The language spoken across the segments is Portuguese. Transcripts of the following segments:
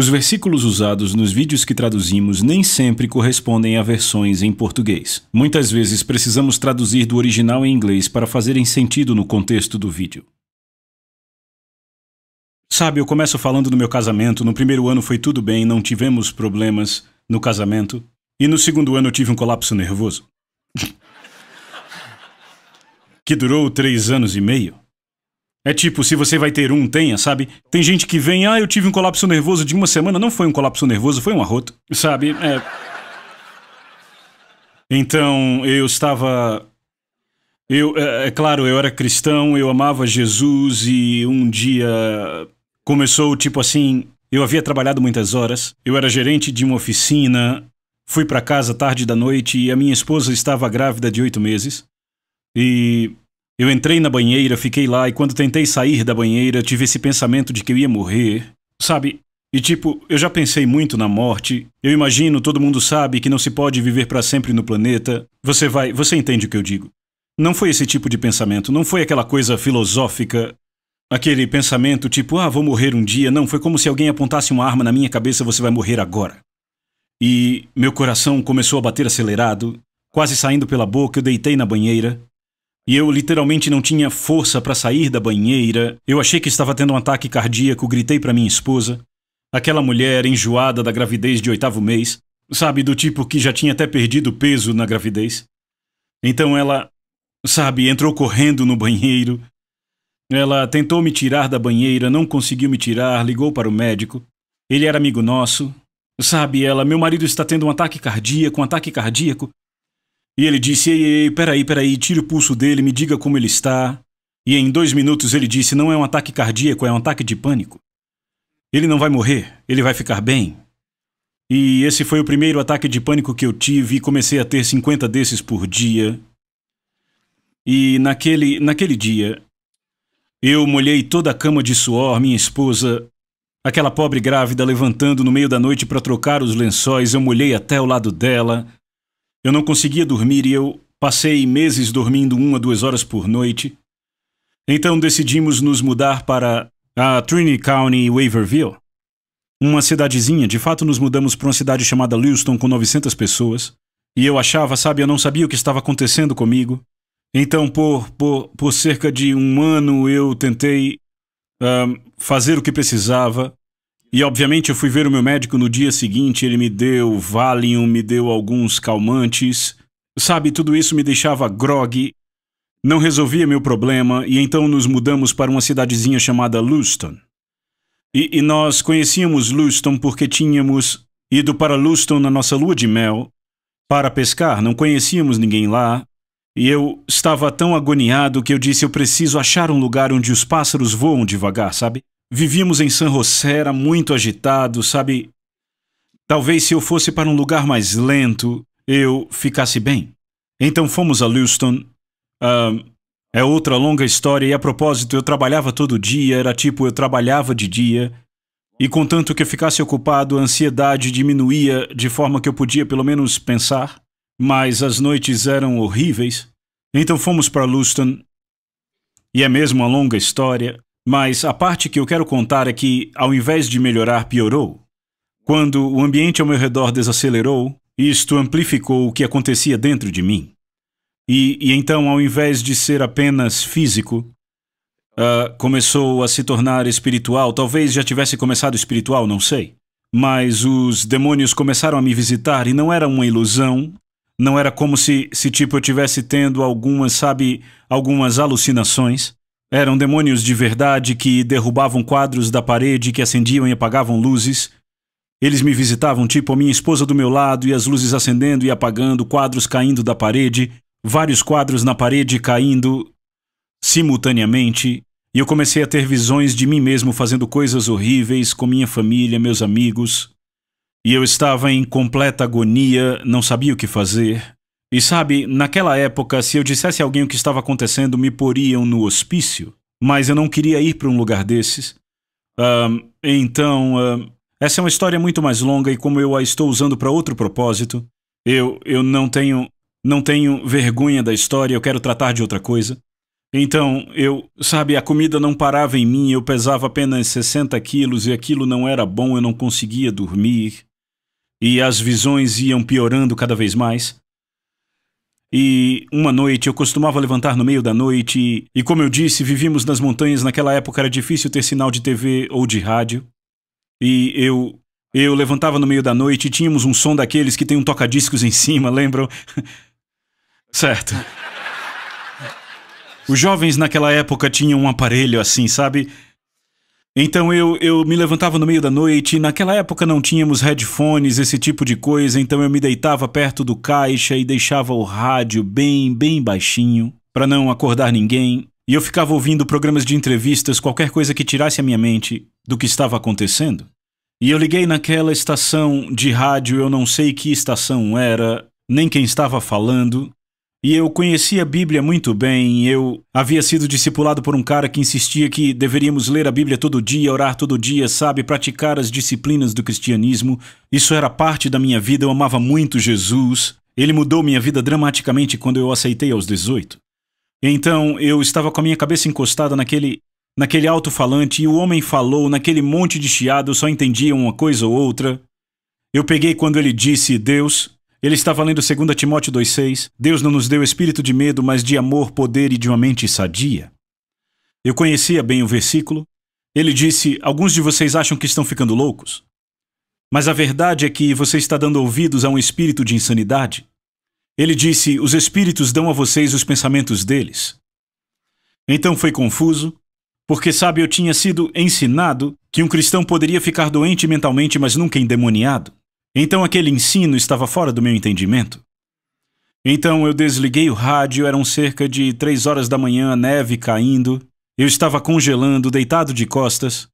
Os versículos usados nos vídeos que traduzimos nem sempre correspondem a versões em português. Muitas vezes precisamos traduzir do original em inglês para fazerem sentido no contexto do vídeo. Sabe, eu começo falando do meu casamento. No primeiro ano foi tudo bem, não tivemos problemas no casamento. E no segundo ano eu tive um colapso nervoso. que durou três anos e meio. É tipo, se você vai ter um, tenha, sabe? Tem gente que vem, ah, eu tive um colapso nervoso de uma semana. Não foi um colapso nervoso, foi um arroto, sabe? É. Então, eu estava. Eu, é, é claro, eu era cristão, eu amava Jesus e um dia começou tipo assim. Eu havia trabalhado muitas horas, eu era gerente de uma oficina, fui para casa tarde da noite e a minha esposa estava grávida de oito meses. E eu entrei na banheira, fiquei lá e quando tentei sair da banheira tive esse pensamento de que eu ia morrer. Sabe? E tipo, eu já pensei muito na morte. Eu imagino, todo mundo sabe que não se pode viver para sempre no planeta. Você vai, você entende o que eu digo. Não foi esse tipo de pensamento, não foi aquela coisa filosófica, aquele pensamento tipo, ah, vou morrer um dia. Não, foi como se alguém apontasse uma arma na minha cabeça, você vai morrer agora. E meu coração começou a bater acelerado. Quase saindo pela boca, eu deitei na banheira e eu literalmente não tinha força para sair da banheira. Eu achei que estava tendo um ataque cardíaco, gritei para minha esposa. Aquela mulher enjoada da gravidez de oitavo mês, sabe, do tipo que já tinha até perdido peso na gravidez. Então ela, sabe, entrou correndo no banheiro. Ela tentou me tirar da banheira, não conseguiu me tirar, ligou para o médico. Ele era amigo nosso. Sabe, ela, meu marido está tendo um ataque cardíaco, um ataque cardíaco. E ele disse: Ei, ei, peraí, peraí, tire o pulso dele, me diga como ele está. E em dois minutos ele disse: Não é um ataque cardíaco, é um ataque de pânico. Ele não vai morrer, ele vai ficar bem. E esse foi o primeiro ataque de pânico que eu tive e comecei a ter 50 desses por dia. E naquele, naquele dia, eu molhei toda a cama de suor, minha esposa, aquela pobre grávida levantando no meio da noite para trocar os lençóis, eu molhei até o lado dela. Eu não conseguia dormir e eu passei meses dormindo uma a duas horas por noite. Então decidimos nos mudar para a Trinity County, Waverville. Uma cidadezinha, de fato nos mudamos para uma cidade chamada Lewiston com 900 pessoas. E eu achava, sabe, eu não sabia o que estava acontecendo comigo. Então, por, por, por cerca de um ano, eu tentei uh, fazer o que precisava, e obviamente eu fui ver o meu médico no dia seguinte, ele me deu Valium, me deu alguns calmantes. Sabe, tudo isso me deixava grogue, não resolvia meu problema e então nos mudamos para uma cidadezinha chamada Luston. E, e nós conhecíamos Luston porque tínhamos ido para Luston na nossa lua de mel para pescar, não conhecíamos ninguém lá. E eu estava tão agoniado que eu disse: eu preciso achar um lugar onde os pássaros voam devagar, sabe? Vivíamos em San José, era muito agitado, sabe? Talvez se eu fosse para um lugar mais lento, eu ficasse bem. Então fomos a Lewiston. Uh, é outra longa história, e a propósito, eu trabalhava todo dia, era tipo eu trabalhava de dia, e contanto que eu ficasse ocupado, a ansiedade diminuía de forma que eu podia pelo menos pensar, mas as noites eram horríveis. Então fomos para Lewiston, e é mesmo uma longa história. Mas a parte que eu quero contar é que, ao invés de melhorar, piorou. Quando o ambiente ao meu redor desacelerou, isto amplificou o que acontecia dentro de mim. E, e então, ao invés de ser apenas físico, uh, começou a se tornar espiritual. Talvez já tivesse começado espiritual, não sei. Mas os demônios começaram a me visitar e não era uma ilusão. Não era como se, se tipo, eu tivesse tendo algumas, sabe, algumas alucinações. Eram demônios de verdade que derrubavam quadros da parede, que acendiam e apagavam luzes. Eles me visitavam, tipo a minha esposa do meu lado, e as luzes acendendo e apagando, quadros caindo da parede, vários quadros na parede caindo simultaneamente, e eu comecei a ter visões de mim mesmo fazendo coisas horríveis com minha família, meus amigos. E eu estava em completa agonia, não sabia o que fazer. E sabe, naquela época, se eu dissesse a alguém o que estava acontecendo, me poriam no hospício. Mas eu não queria ir para um lugar desses. Uh, então, uh, essa é uma história muito mais longa e como eu a estou usando para outro propósito, eu, eu não tenho não tenho vergonha da história, eu quero tratar de outra coisa. Então, eu, sabe, a comida não parava em mim, eu pesava apenas 60 quilos e aquilo não era bom, eu não conseguia dormir. E as visões iam piorando cada vez mais. E uma noite eu costumava levantar no meio da noite e, e, como eu disse, vivíamos nas montanhas, naquela época era difícil ter sinal de TV ou de rádio. E eu eu levantava no meio da noite e tínhamos um som daqueles que tem um toca-discos em cima, lembram? certo. Os jovens naquela época tinham um aparelho assim, sabe? Então eu, eu me levantava no meio da noite, naquela época não tínhamos headphones, esse tipo de coisa, então eu me deitava perto do caixa e deixava o rádio bem, bem baixinho, para não acordar ninguém, e eu ficava ouvindo programas de entrevistas, qualquer coisa que tirasse a minha mente do que estava acontecendo. E eu liguei naquela estação de rádio, eu não sei que estação era, nem quem estava falando, e eu conhecia a Bíblia muito bem, eu havia sido discipulado por um cara que insistia que deveríamos ler a Bíblia todo dia, orar todo dia, sabe, praticar as disciplinas do cristianismo. Isso era parte da minha vida, eu amava muito Jesus. Ele mudou minha vida dramaticamente quando eu aceitei aos 18. Então, eu estava com a minha cabeça encostada naquele naquele alto-falante e o homem falou naquele monte de chiado, eu só entendia uma coisa ou outra. Eu peguei quando ele disse: "Deus, ele estava lendo 2 Timóteo 2,6: Deus não nos deu espírito de medo, mas de amor, poder e de uma mente sadia. Eu conhecia bem o versículo. Ele disse: Alguns de vocês acham que estão ficando loucos. Mas a verdade é que você está dando ouvidos a um espírito de insanidade. Ele disse: Os espíritos dão a vocês os pensamentos deles. Então foi confuso, porque, sabe, eu tinha sido ensinado que um cristão poderia ficar doente mentalmente, mas nunca endemoniado. Então aquele ensino estava fora do meu entendimento. Então eu desliguei o rádio, eram cerca de três horas da manhã, neve caindo. Eu estava congelando, deitado de costas,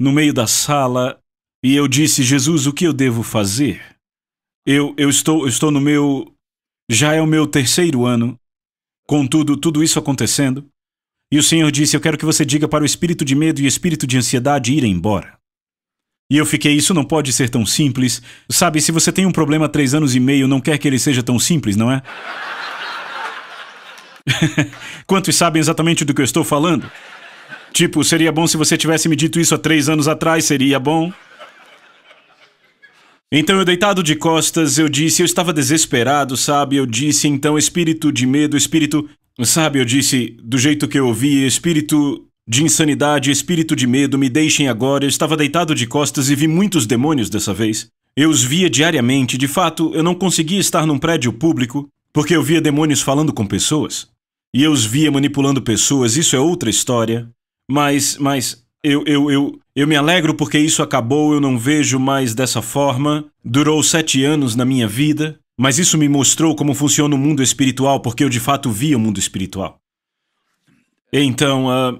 no meio da sala, e eu disse: Jesus, o que eu devo fazer? Eu, eu estou, eu estou no meu. Já é o meu terceiro ano, contudo, tudo isso acontecendo. E o Senhor disse: Eu quero que você diga para o espírito de medo e espírito de ansiedade ir embora. E eu fiquei, isso não pode ser tão simples. Sabe, se você tem um problema há três anos e meio, não quer que ele seja tão simples, não é? Quantos sabem exatamente do que eu estou falando? Tipo, seria bom se você tivesse me dito isso há três anos atrás, seria bom? Então eu deitado de costas, eu disse, eu estava desesperado, sabe? Eu disse, então, espírito de medo, espírito. Sabe, eu disse, do jeito que eu ouvi, espírito de insanidade, espírito de medo, me deixem agora. Eu estava deitado de costas e vi muitos demônios dessa vez. Eu os via diariamente, de fato, eu não conseguia estar num prédio público, porque eu via demônios falando com pessoas. E eu os via manipulando pessoas, isso é outra história. Mas, mas, eu, eu, eu, eu me alegro porque isso acabou, eu não vejo mais dessa forma. Durou sete anos na minha vida, mas isso me mostrou como funciona o mundo espiritual, porque eu de fato via o mundo espiritual. Então, uh,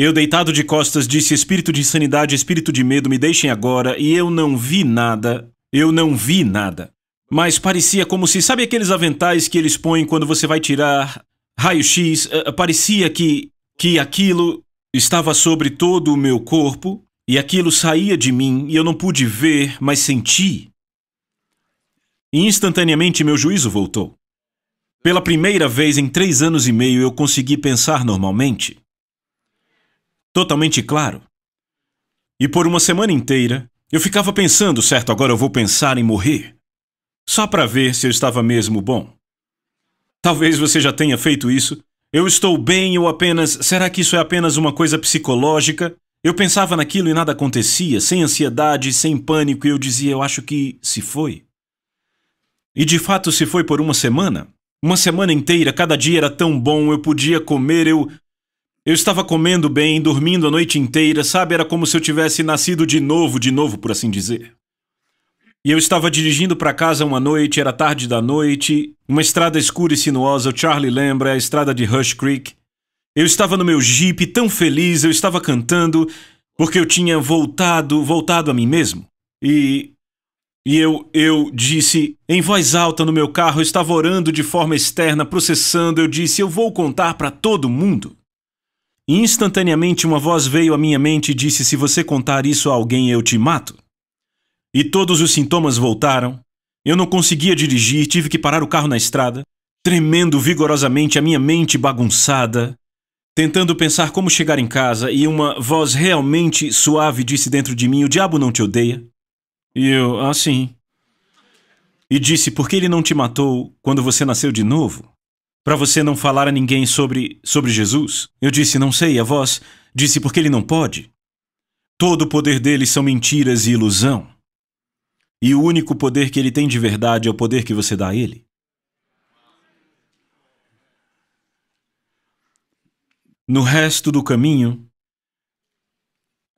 eu, deitado de costas, disse: Espírito de insanidade, espírito de medo, me deixem agora. E eu não vi nada. Eu não vi nada. Mas parecia como se, sabe aqueles aventais que eles põem quando você vai tirar raio-x? Uh, parecia que, que aquilo estava sobre todo o meu corpo e aquilo saía de mim e eu não pude ver, mas senti. E instantaneamente meu juízo voltou. Pela primeira vez em três anos e meio eu consegui pensar normalmente totalmente claro. E por uma semana inteira, eu ficava pensando, certo, agora eu vou pensar em morrer. Só para ver se eu estava mesmo bom. Talvez você já tenha feito isso. Eu estou bem ou apenas. Será que isso é apenas uma coisa psicológica? Eu pensava naquilo e nada acontecia, sem ansiedade, sem pânico, e eu dizia: Eu acho que se foi. E de fato se foi por uma semana. Uma semana inteira, cada dia era tão bom, eu podia comer, eu eu estava comendo bem, dormindo a noite inteira, sabe? Era como se eu tivesse nascido de novo, de novo, por assim dizer. E eu estava dirigindo para casa uma noite, era tarde da noite, uma estrada escura e sinuosa, o Charlie lembra, é a estrada de Rush Creek. Eu estava no meu jipe, tão feliz, eu estava cantando, porque eu tinha voltado, voltado a mim mesmo. E. E eu, eu disse em voz alta no meu carro, eu estava orando de forma externa, processando, eu disse: eu vou contar para todo mundo. Instantaneamente uma voz veio à minha mente e disse: Se você contar isso a alguém, eu te mato. E todos os sintomas voltaram. Eu não conseguia dirigir, tive que parar o carro na estrada, tremendo vigorosamente a minha mente bagunçada, tentando pensar como chegar em casa, e uma voz realmente suave disse dentro de mim: O diabo não te odeia? E eu, assim. Ah, e disse: Por que ele não te matou quando você nasceu de novo? para você não falar a ninguém sobre, sobre Jesus? Eu disse, não sei, a voz disse, porque ele não pode. Todo o poder dele são mentiras e ilusão. E o único poder que ele tem de verdade é o poder que você dá a ele. No resto do caminho,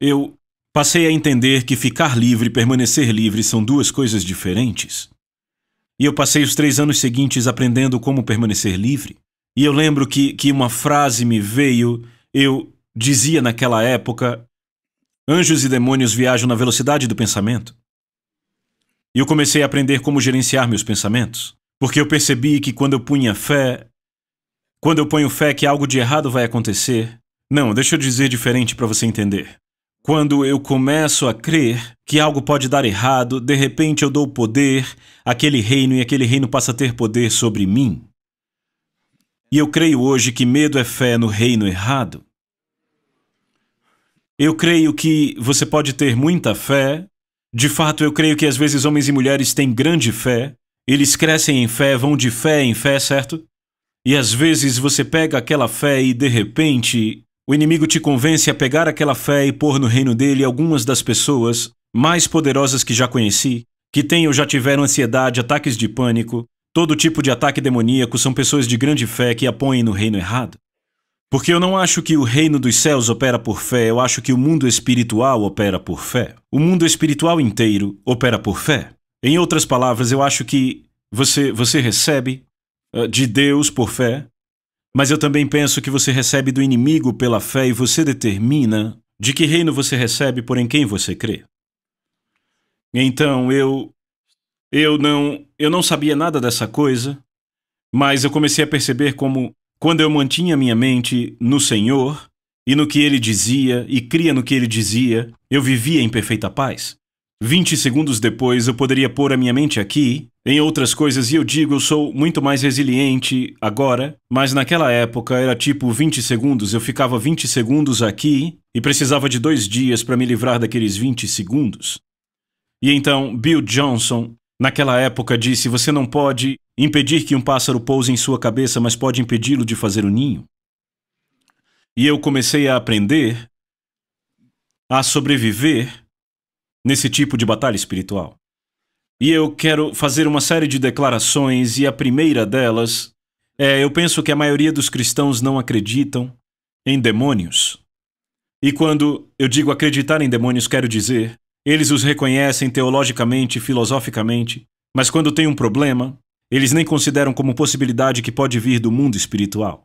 eu passei a entender que ficar livre e permanecer livre são duas coisas diferentes. E eu passei os três anos seguintes aprendendo como permanecer livre. E eu lembro que, que uma frase me veio, eu dizia naquela época: Anjos e demônios viajam na velocidade do pensamento. E eu comecei a aprender como gerenciar meus pensamentos, porque eu percebi que quando eu punha fé, quando eu ponho fé que algo de errado vai acontecer, não, deixa eu dizer diferente para você entender. Quando eu começo a crer que algo pode dar errado, de repente eu dou poder àquele reino e aquele reino passa a ter poder sobre mim. E eu creio hoje que medo é fé no reino errado. Eu creio que você pode ter muita fé. De fato, eu creio que às vezes homens e mulheres têm grande fé. Eles crescem em fé, vão de fé em fé, certo? E às vezes você pega aquela fé e de repente o inimigo te convence a pegar aquela fé e pôr no reino dele algumas das pessoas mais poderosas que já conheci, que têm ou já tiveram ansiedade, ataques de pânico, todo tipo de ataque demoníaco são pessoas de grande fé que a põem no reino errado. Porque eu não acho que o reino dos céus opera por fé, eu acho que o mundo espiritual opera por fé. O mundo espiritual inteiro opera por fé. Em outras palavras, eu acho que você, você recebe ah, de Deus por fé, mas eu também penso que você recebe do inimigo pela fé e você determina de que reino você recebe por em quem você crê. Então eu eu não eu não sabia nada dessa coisa, mas eu comecei a perceber como quando eu mantinha minha mente no Senhor e no que ele dizia e cria no que ele dizia, eu vivia em perfeita paz. 20 segundos depois eu poderia pôr a minha mente aqui, em outras coisas, e eu digo eu sou muito mais resiliente agora, mas naquela época era tipo 20 segundos, eu ficava 20 segundos aqui e precisava de dois dias para me livrar daqueles 20 segundos. E então Bill Johnson, naquela época, disse: Você não pode impedir que um pássaro pouse em sua cabeça, mas pode impedi-lo de fazer o um ninho. E eu comecei a aprender a sobreviver nesse tipo de batalha espiritual. E eu quero fazer uma série de declarações, e a primeira delas é: eu penso que a maioria dos cristãos não acreditam em demônios. E quando eu digo acreditar em demônios, quero dizer, eles os reconhecem teologicamente, filosoficamente, mas quando tem um problema, eles nem consideram como possibilidade que pode vir do mundo espiritual.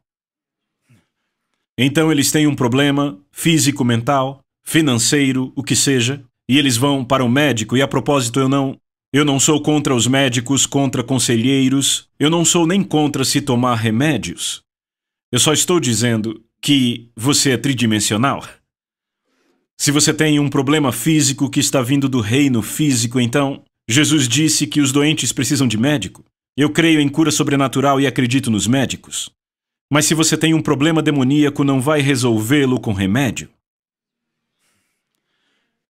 Então eles têm um problema físico, mental, financeiro, o que seja, e eles vão para o médico, e a propósito, eu não. Eu não sou contra os médicos, contra conselheiros, eu não sou nem contra se tomar remédios. Eu só estou dizendo que você é tridimensional. Se você tem um problema físico que está vindo do reino físico, então, Jesus disse que os doentes precisam de médico. Eu creio em cura sobrenatural e acredito nos médicos. Mas se você tem um problema demoníaco, não vai resolvê-lo com remédio.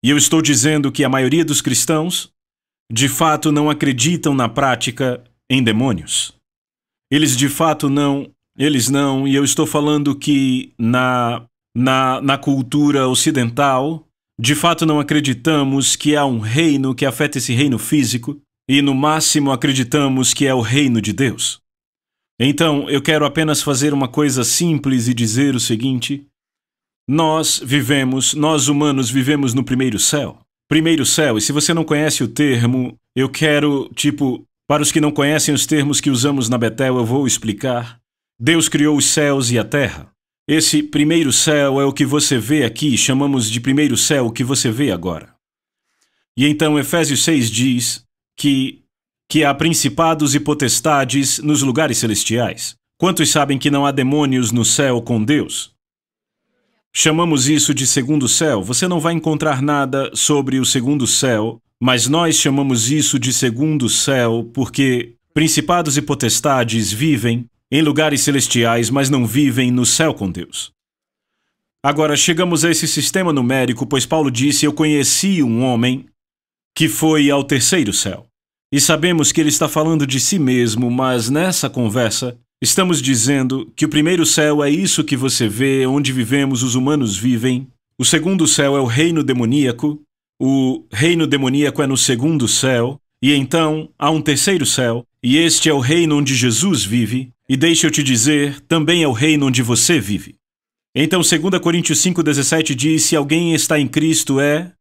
E eu estou dizendo que a maioria dos cristãos, de fato, não acreditam na prática em demônios. Eles de fato não, eles não, e eu estou falando que na, na, na cultura ocidental, de fato não acreditamos que há um reino que afeta esse reino físico, e no máximo acreditamos que é o reino de Deus. Então, eu quero apenas fazer uma coisa simples e dizer o seguinte: nós vivemos, nós humanos vivemos no primeiro céu. Primeiro céu, e se você não conhece o termo, eu quero, tipo, para os que não conhecem os termos que usamos na Betel, eu vou explicar. Deus criou os céus e a terra. Esse primeiro céu é o que você vê aqui, chamamos de primeiro céu o que você vê agora. E então Efésios 6 diz que que há principados e potestades nos lugares celestiais. Quantos sabem que não há demônios no céu com Deus? Chamamos isso de segundo céu. Você não vai encontrar nada sobre o segundo céu, mas nós chamamos isso de segundo céu porque principados e potestades vivem em lugares celestiais, mas não vivem no céu com Deus. Agora, chegamos a esse sistema numérico, pois Paulo disse: Eu conheci um homem que foi ao terceiro céu. E sabemos que ele está falando de si mesmo, mas nessa conversa, Estamos dizendo que o primeiro céu é isso que você vê, onde vivemos, os humanos vivem. O segundo céu é o reino demoníaco. O reino demoníaco é no segundo céu. E então há um terceiro céu, e este é o reino onde Jesus vive. E deixa eu te dizer, também é o reino onde você vive. Então, 2 Coríntios 5,17 diz: Se alguém está em Cristo, é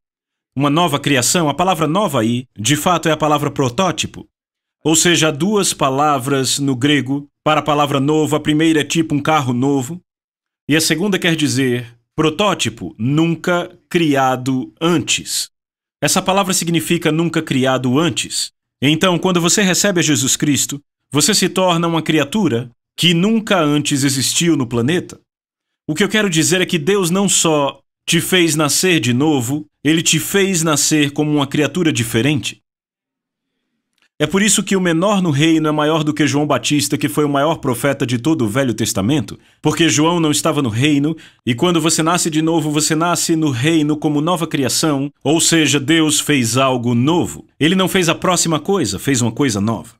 uma nova criação. A palavra nova aí, de fato, é a palavra protótipo. Ou seja, há duas palavras no grego para a palavra novo, a primeira é tipo um carro novo, e a segunda quer dizer protótipo, nunca criado antes. Essa palavra significa nunca criado antes. Então, quando você recebe a Jesus Cristo, você se torna uma criatura que nunca antes existiu no planeta. O que eu quero dizer é que Deus não só te fez nascer de novo, ele te fez nascer como uma criatura diferente. É por isso que o menor no reino é maior do que João Batista, que foi o maior profeta de todo o Velho Testamento, porque João não estava no reino, e quando você nasce de novo, você nasce no reino como nova criação, ou seja, Deus fez algo novo. Ele não fez a próxima coisa, fez uma coisa nova.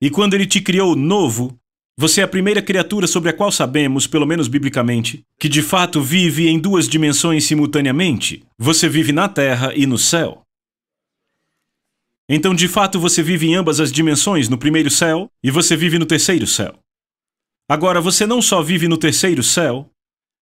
E quando ele te criou novo, você é a primeira criatura sobre a qual sabemos, pelo menos biblicamente, que de fato vive em duas dimensões simultaneamente. Você vive na terra e no céu. Então, de fato, você vive em ambas as dimensões, no primeiro céu e você vive no terceiro céu. Agora, você não só vive no terceiro céu,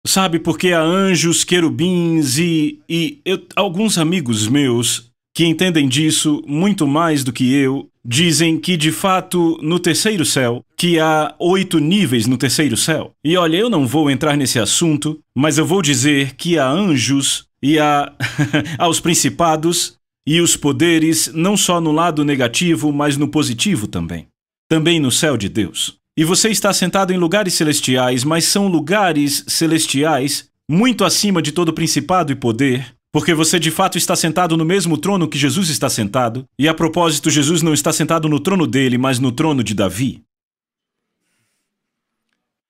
sabe, porque há anjos, querubins e. e eu, alguns amigos meus que entendem disso muito mais do que eu dizem que, de fato, no terceiro céu, que há oito níveis no terceiro céu. E olha, eu não vou entrar nesse assunto, mas eu vou dizer que há anjos e há aos principados e os poderes não só no lado negativo, mas no positivo também. Também no céu de Deus. E você está sentado em lugares celestiais, mas são lugares celestiais muito acima de todo principado e poder, porque você de fato está sentado no mesmo trono que Jesus está sentado, e a propósito, Jesus não está sentado no trono dele, mas no trono de Davi.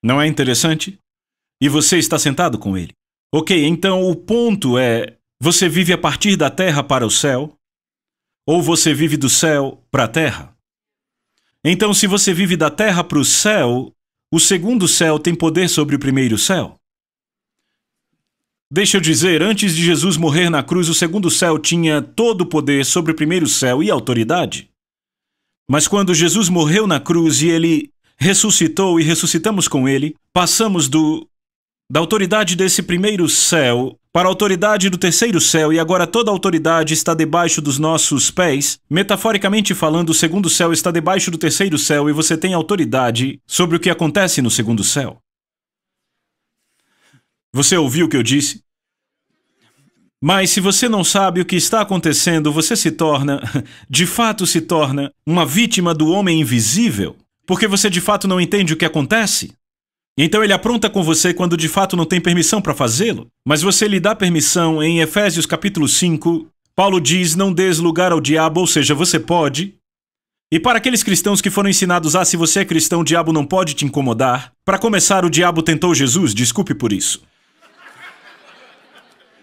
Não é interessante? E você está sentado com ele. Ok, então o ponto é: você vive a partir da terra para o céu? Ou você vive do céu para a terra? Então, se você vive da terra para o céu, o segundo céu tem poder sobre o primeiro céu? Deixa eu dizer, antes de Jesus morrer na cruz, o segundo céu tinha todo o poder sobre o primeiro céu e autoridade. Mas quando Jesus morreu na cruz e ele ressuscitou e ressuscitamos com ele, passamos do da autoridade desse primeiro céu para a autoridade do terceiro céu e agora toda a autoridade está debaixo dos nossos pés. Metaforicamente falando, o segundo céu está debaixo do terceiro céu e você tem autoridade sobre o que acontece no segundo céu. Você ouviu o que eu disse? Mas se você não sabe o que está acontecendo, você se torna, de fato se torna, uma vítima do homem invisível, porque você de fato não entende o que acontece. Então ele apronta com você quando de fato não tem permissão para fazê-lo? Mas você lhe dá permissão em Efésios capítulo 5. Paulo diz: "Não des lugar ao diabo", ou seja, você pode. E para aqueles cristãos que foram ensinados a ah, se você é cristão, o diabo não pode te incomodar. Para começar, o diabo tentou Jesus, desculpe por isso.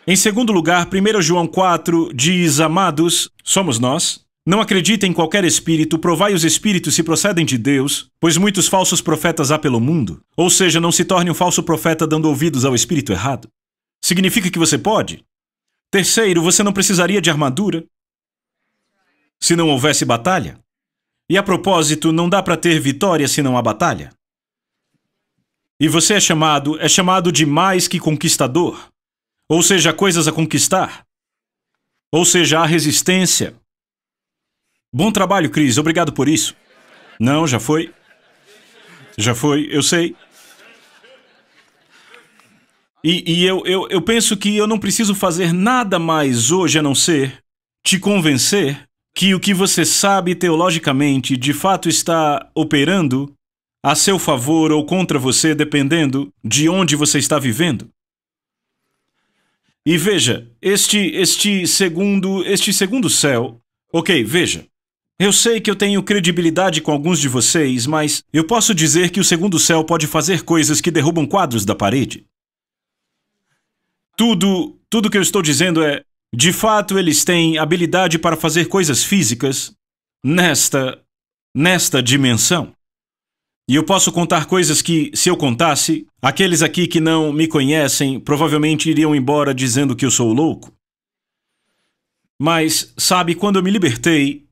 Em segundo lugar, 1 João 4 diz: "Amados, somos nós não acredita em qualquer espírito, provai os espíritos se procedem de Deus, pois muitos falsos profetas há pelo mundo. Ou seja, não se torne um falso profeta dando ouvidos ao espírito errado. Significa que você pode? Terceiro, você não precisaria de armadura se não houvesse batalha. E a propósito, não dá para ter vitória se não há batalha. E você é chamado, é chamado de mais que conquistador. Ou seja, coisas a conquistar. Ou seja, há resistência, Bom trabalho, Cris. Obrigado por isso. Não, já foi. Já foi, eu sei. E, e eu, eu, eu penso que eu não preciso fazer nada mais hoje a não ser te convencer que o que você sabe teologicamente de fato está operando a seu favor ou contra você, dependendo de onde você está vivendo. E veja, este, este, segundo, este segundo céu. Ok, veja. Eu sei que eu tenho credibilidade com alguns de vocês, mas eu posso dizer que o Segundo Céu pode fazer coisas que derrubam quadros da parede. Tudo, tudo que eu estou dizendo é, de fato, eles têm habilidade para fazer coisas físicas nesta, nesta dimensão. E eu posso contar coisas que, se eu contasse, aqueles aqui que não me conhecem provavelmente iriam embora dizendo que eu sou louco. Mas, sabe, quando eu me libertei,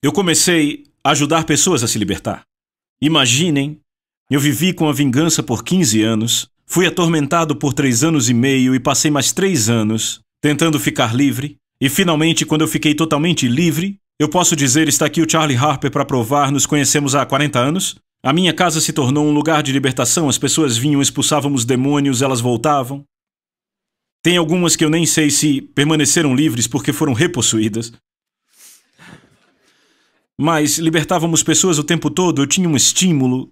eu comecei a ajudar pessoas a se libertar. Imaginem, eu vivi com a vingança por 15 anos, fui atormentado por três anos e meio e passei mais três anos tentando ficar livre, e finalmente, quando eu fiquei totalmente livre, eu posso dizer: está aqui o Charlie Harper para provar, nos conhecemos há 40 anos. A minha casa se tornou um lugar de libertação, as pessoas vinham, expulsávamos demônios, elas voltavam. Tem algumas que eu nem sei se permaneceram livres porque foram repossuídas, mas libertávamos pessoas o tempo todo, eu tinha um estímulo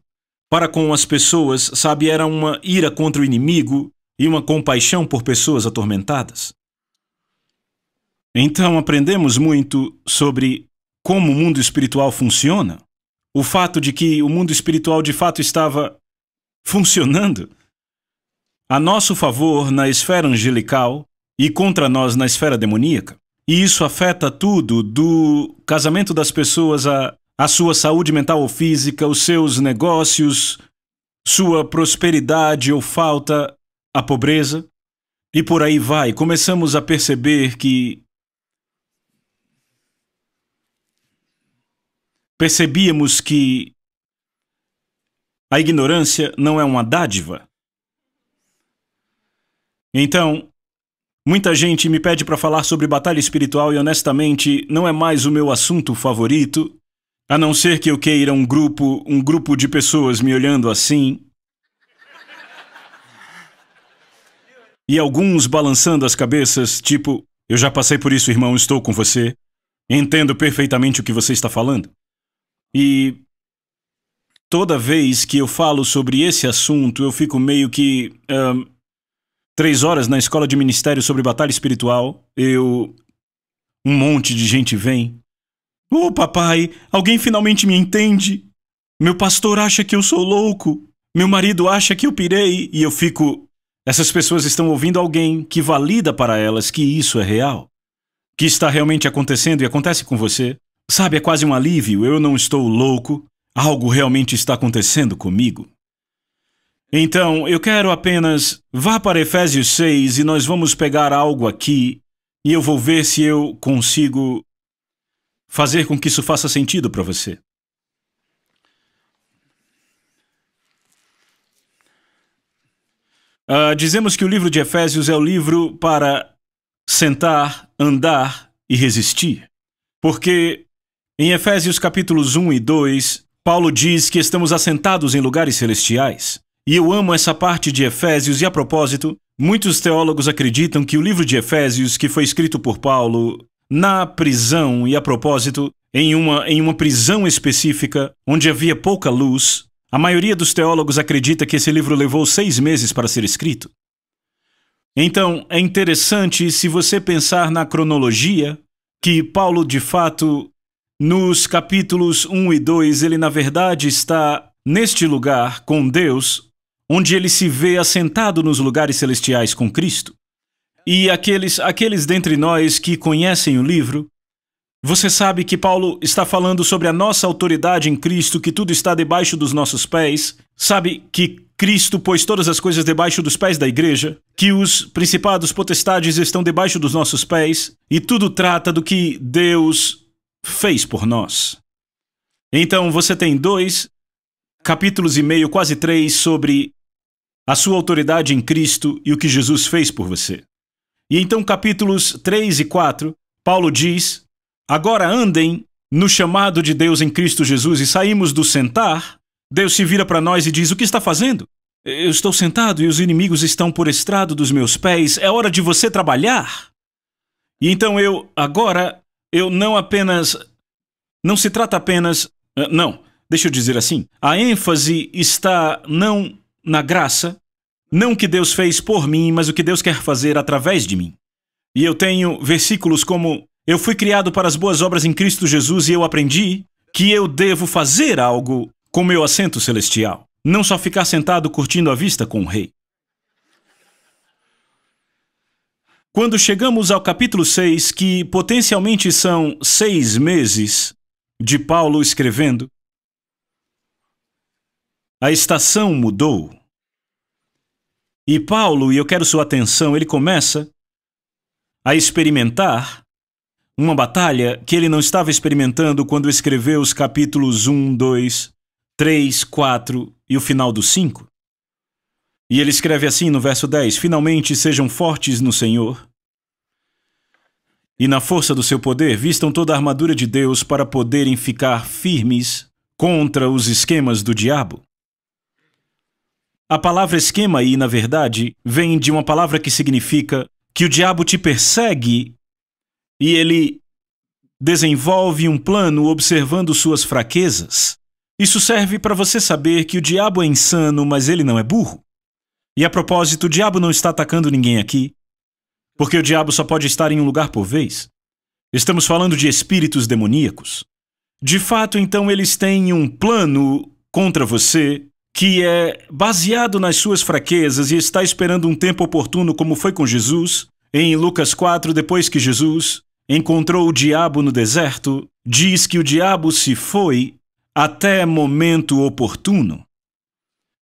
para com as pessoas, sabe? Era uma ira contra o inimigo e uma compaixão por pessoas atormentadas. Então aprendemos muito sobre como o mundo espiritual funciona, o fato de que o mundo espiritual de fato estava funcionando a nosso favor na esfera angelical e contra nós na esfera demoníaca. E isso afeta tudo, do casamento das pessoas à, à sua saúde mental ou física, os seus negócios, sua prosperidade ou falta, a pobreza. E por aí vai, começamos a perceber que. Percebíamos que a ignorância não é uma dádiva. Então, Muita gente me pede para falar sobre batalha espiritual e honestamente não é mais o meu assunto favorito, a não ser que eu queira um grupo, um grupo de pessoas me olhando assim. E alguns balançando as cabeças, tipo, eu já passei por isso, irmão, estou com você. Entendo perfeitamente o que você está falando. E toda vez que eu falo sobre esse assunto, eu fico meio que. Uh, três horas na escola de ministério sobre batalha espiritual, eu. Um monte de gente vem. Ô oh, papai, alguém finalmente me entende? Meu pastor acha que eu sou louco. Meu marido acha que eu pirei. E eu fico. Essas pessoas estão ouvindo alguém que valida para elas que isso é real. Que está realmente acontecendo e acontece com você. Sabe, é quase um alívio. Eu não estou louco. Algo realmente está acontecendo comigo. Então, eu quero apenas vá para Efésios 6 e nós vamos pegar algo aqui e eu vou ver se eu consigo fazer com que isso faça sentido para você. Uh, dizemos que o livro de Efésios é o livro para sentar, andar e resistir. Porque em Efésios capítulos 1 e 2, Paulo diz que estamos assentados em lugares celestiais. E eu amo essa parte de Efésios, e a propósito, muitos teólogos acreditam que o livro de Efésios, que foi escrito por Paulo na prisão, e a propósito, em uma, em uma prisão específica, onde havia pouca luz, a maioria dos teólogos acredita que esse livro levou seis meses para ser escrito. Então, é interessante se você pensar na cronologia, que Paulo, de fato, nos capítulos 1 e 2, ele na verdade está neste lugar com Deus, onde ele se vê assentado nos lugares celestiais com Cristo. E aqueles, aqueles dentre nós que conhecem o livro, você sabe que Paulo está falando sobre a nossa autoridade em Cristo, que tudo está debaixo dos nossos pés. Sabe que Cristo pôs todas as coisas debaixo dos pés da igreja, que os principados potestades estão debaixo dos nossos pés, e tudo trata do que Deus fez por nós. Então você tem dois capítulos e meio, quase três, sobre a sua autoridade em Cristo e o que Jesus fez por você. E então, capítulos 3 e 4, Paulo diz: Agora andem no chamado de Deus em Cristo Jesus e saímos do sentar. Deus se vira para nós e diz: O que está fazendo? Eu estou sentado e os inimigos estão por estrado dos meus pés, é hora de você trabalhar. E então eu, agora, eu não apenas. Não se trata apenas. Eh, não, deixa eu dizer assim. A ênfase está não na graça, não o que Deus fez por mim, mas o que Deus quer fazer através de mim. E eu tenho versículos como: Eu fui criado para as boas obras em Cristo Jesus e eu aprendi que eu devo fazer algo com meu assento celestial, não só ficar sentado curtindo a vista com o rei. Quando chegamos ao capítulo 6, que potencialmente são seis meses de Paulo escrevendo, a estação mudou. E Paulo, e eu quero sua atenção, ele começa a experimentar uma batalha que ele não estava experimentando quando escreveu os capítulos 1, 2, 3, 4 e o final do 5. E ele escreve assim no verso 10: Finalmente sejam fortes no Senhor e na força do seu poder, vistam toda a armadura de Deus para poderem ficar firmes contra os esquemas do diabo. A palavra esquema aí, na verdade, vem de uma palavra que significa que o diabo te persegue e ele desenvolve um plano observando suas fraquezas. Isso serve para você saber que o diabo é insano, mas ele não é burro. E a propósito, o diabo não está atacando ninguém aqui, porque o diabo só pode estar em um lugar por vez. Estamos falando de espíritos demoníacos. De fato, então, eles têm um plano contra você que é baseado nas suas fraquezas e está esperando um tempo oportuno, como foi com Jesus, em Lucas 4, depois que Jesus encontrou o diabo no deserto, diz que o diabo se foi até momento oportuno.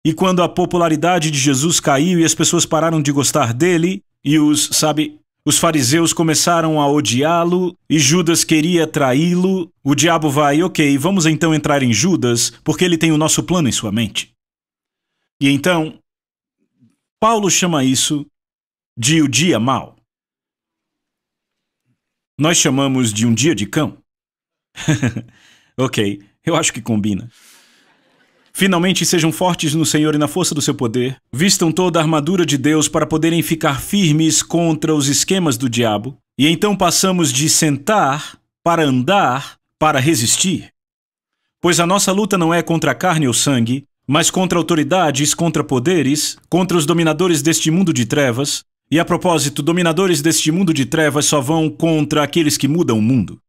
E quando a popularidade de Jesus caiu e as pessoas pararam de gostar dele, e os, sabe, os fariseus começaram a odiá-lo e Judas queria traí-lo. O diabo vai, ok, vamos então entrar em Judas, porque ele tem o nosso plano em sua mente. E então, Paulo chama isso de o dia mau. Nós chamamos de um dia de cão. ok, eu acho que combina. Finalmente sejam fortes no Senhor e na força do seu poder, vistam toda a armadura de Deus para poderem ficar firmes contra os esquemas do diabo, e então passamos de sentar para andar para resistir. Pois a nossa luta não é contra a carne ou sangue, mas contra autoridades, contra poderes, contra os dominadores deste mundo de trevas. E a propósito, dominadores deste mundo de trevas só vão contra aqueles que mudam o mundo.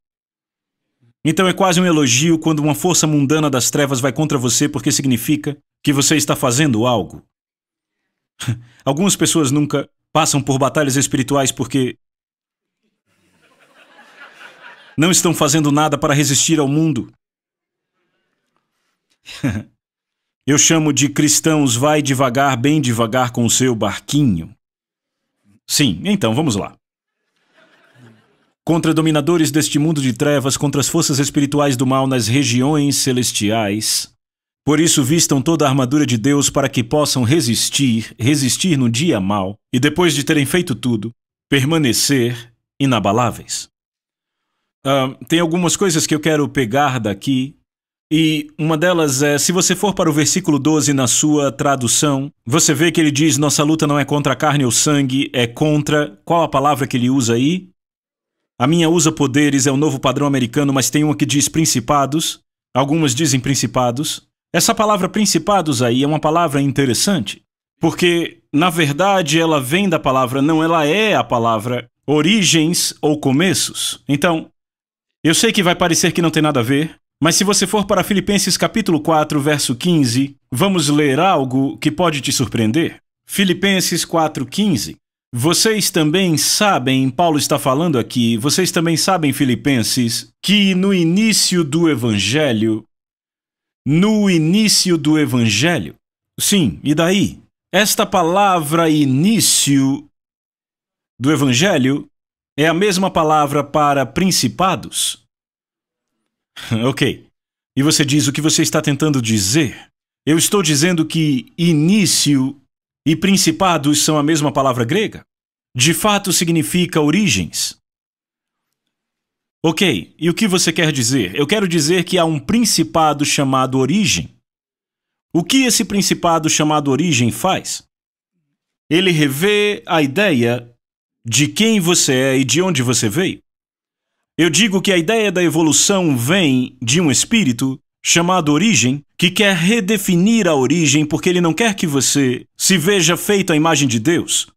Então é quase um elogio quando uma força mundana das trevas vai contra você porque significa que você está fazendo algo. Algumas pessoas nunca passam por batalhas espirituais porque não estão fazendo nada para resistir ao mundo. Eu chamo de cristãos vai devagar, bem devagar com o seu barquinho. Sim, então vamos lá. Contra dominadores deste mundo de trevas, contra as forças espirituais do mal nas regiões celestiais. Por isso, vistam toda a armadura de Deus para que possam resistir, resistir no dia mal, e depois de terem feito tudo, permanecer inabaláveis. Uh, tem algumas coisas que eu quero pegar daqui e uma delas é: se você for para o versículo 12 na sua tradução, você vê que ele diz: nossa luta não é contra a carne ou sangue, é contra. Qual a palavra que ele usa aí? A minha usa poderes, é o novo padrão americano, mas tem uma que diz principados. Algumas dizem principados. Essa palavra principados aí é uma palavra interessante, porque na verdade ela vem da palavra, não, ela é a palavra origens ou começos. Então, eu sei que vai parecer que não tem nada a ver, mas se você for para Filipenses capítulo 4, verso 15, vamos ler algo que pode te surpreender. Filipenses 4:15. Vocês também sabem, Paulo está falando aqui, vocês também sabem, Filipenses, que no início do evangelho no início do evangelho. Sim, e daí? Esta palavra início do evangelho é a mesma palavra para principados. ok. E você diz o que você está tentando dizer? Eu estou dizendo que início e principados são a mesma palavra grega? De fato significa origens. Ok, e o que você quer dizer? Eu quero dizer que há um principado chamado origem. O que esse principado chamado origem faz? Ele revê a ideia de quem você é e de onde você veio. Eu digo que a ideia da evolução vem de um espírito chamado Origem, que quer redefinir a origem porque ele não quer que você se veja feito à imagem de Deus.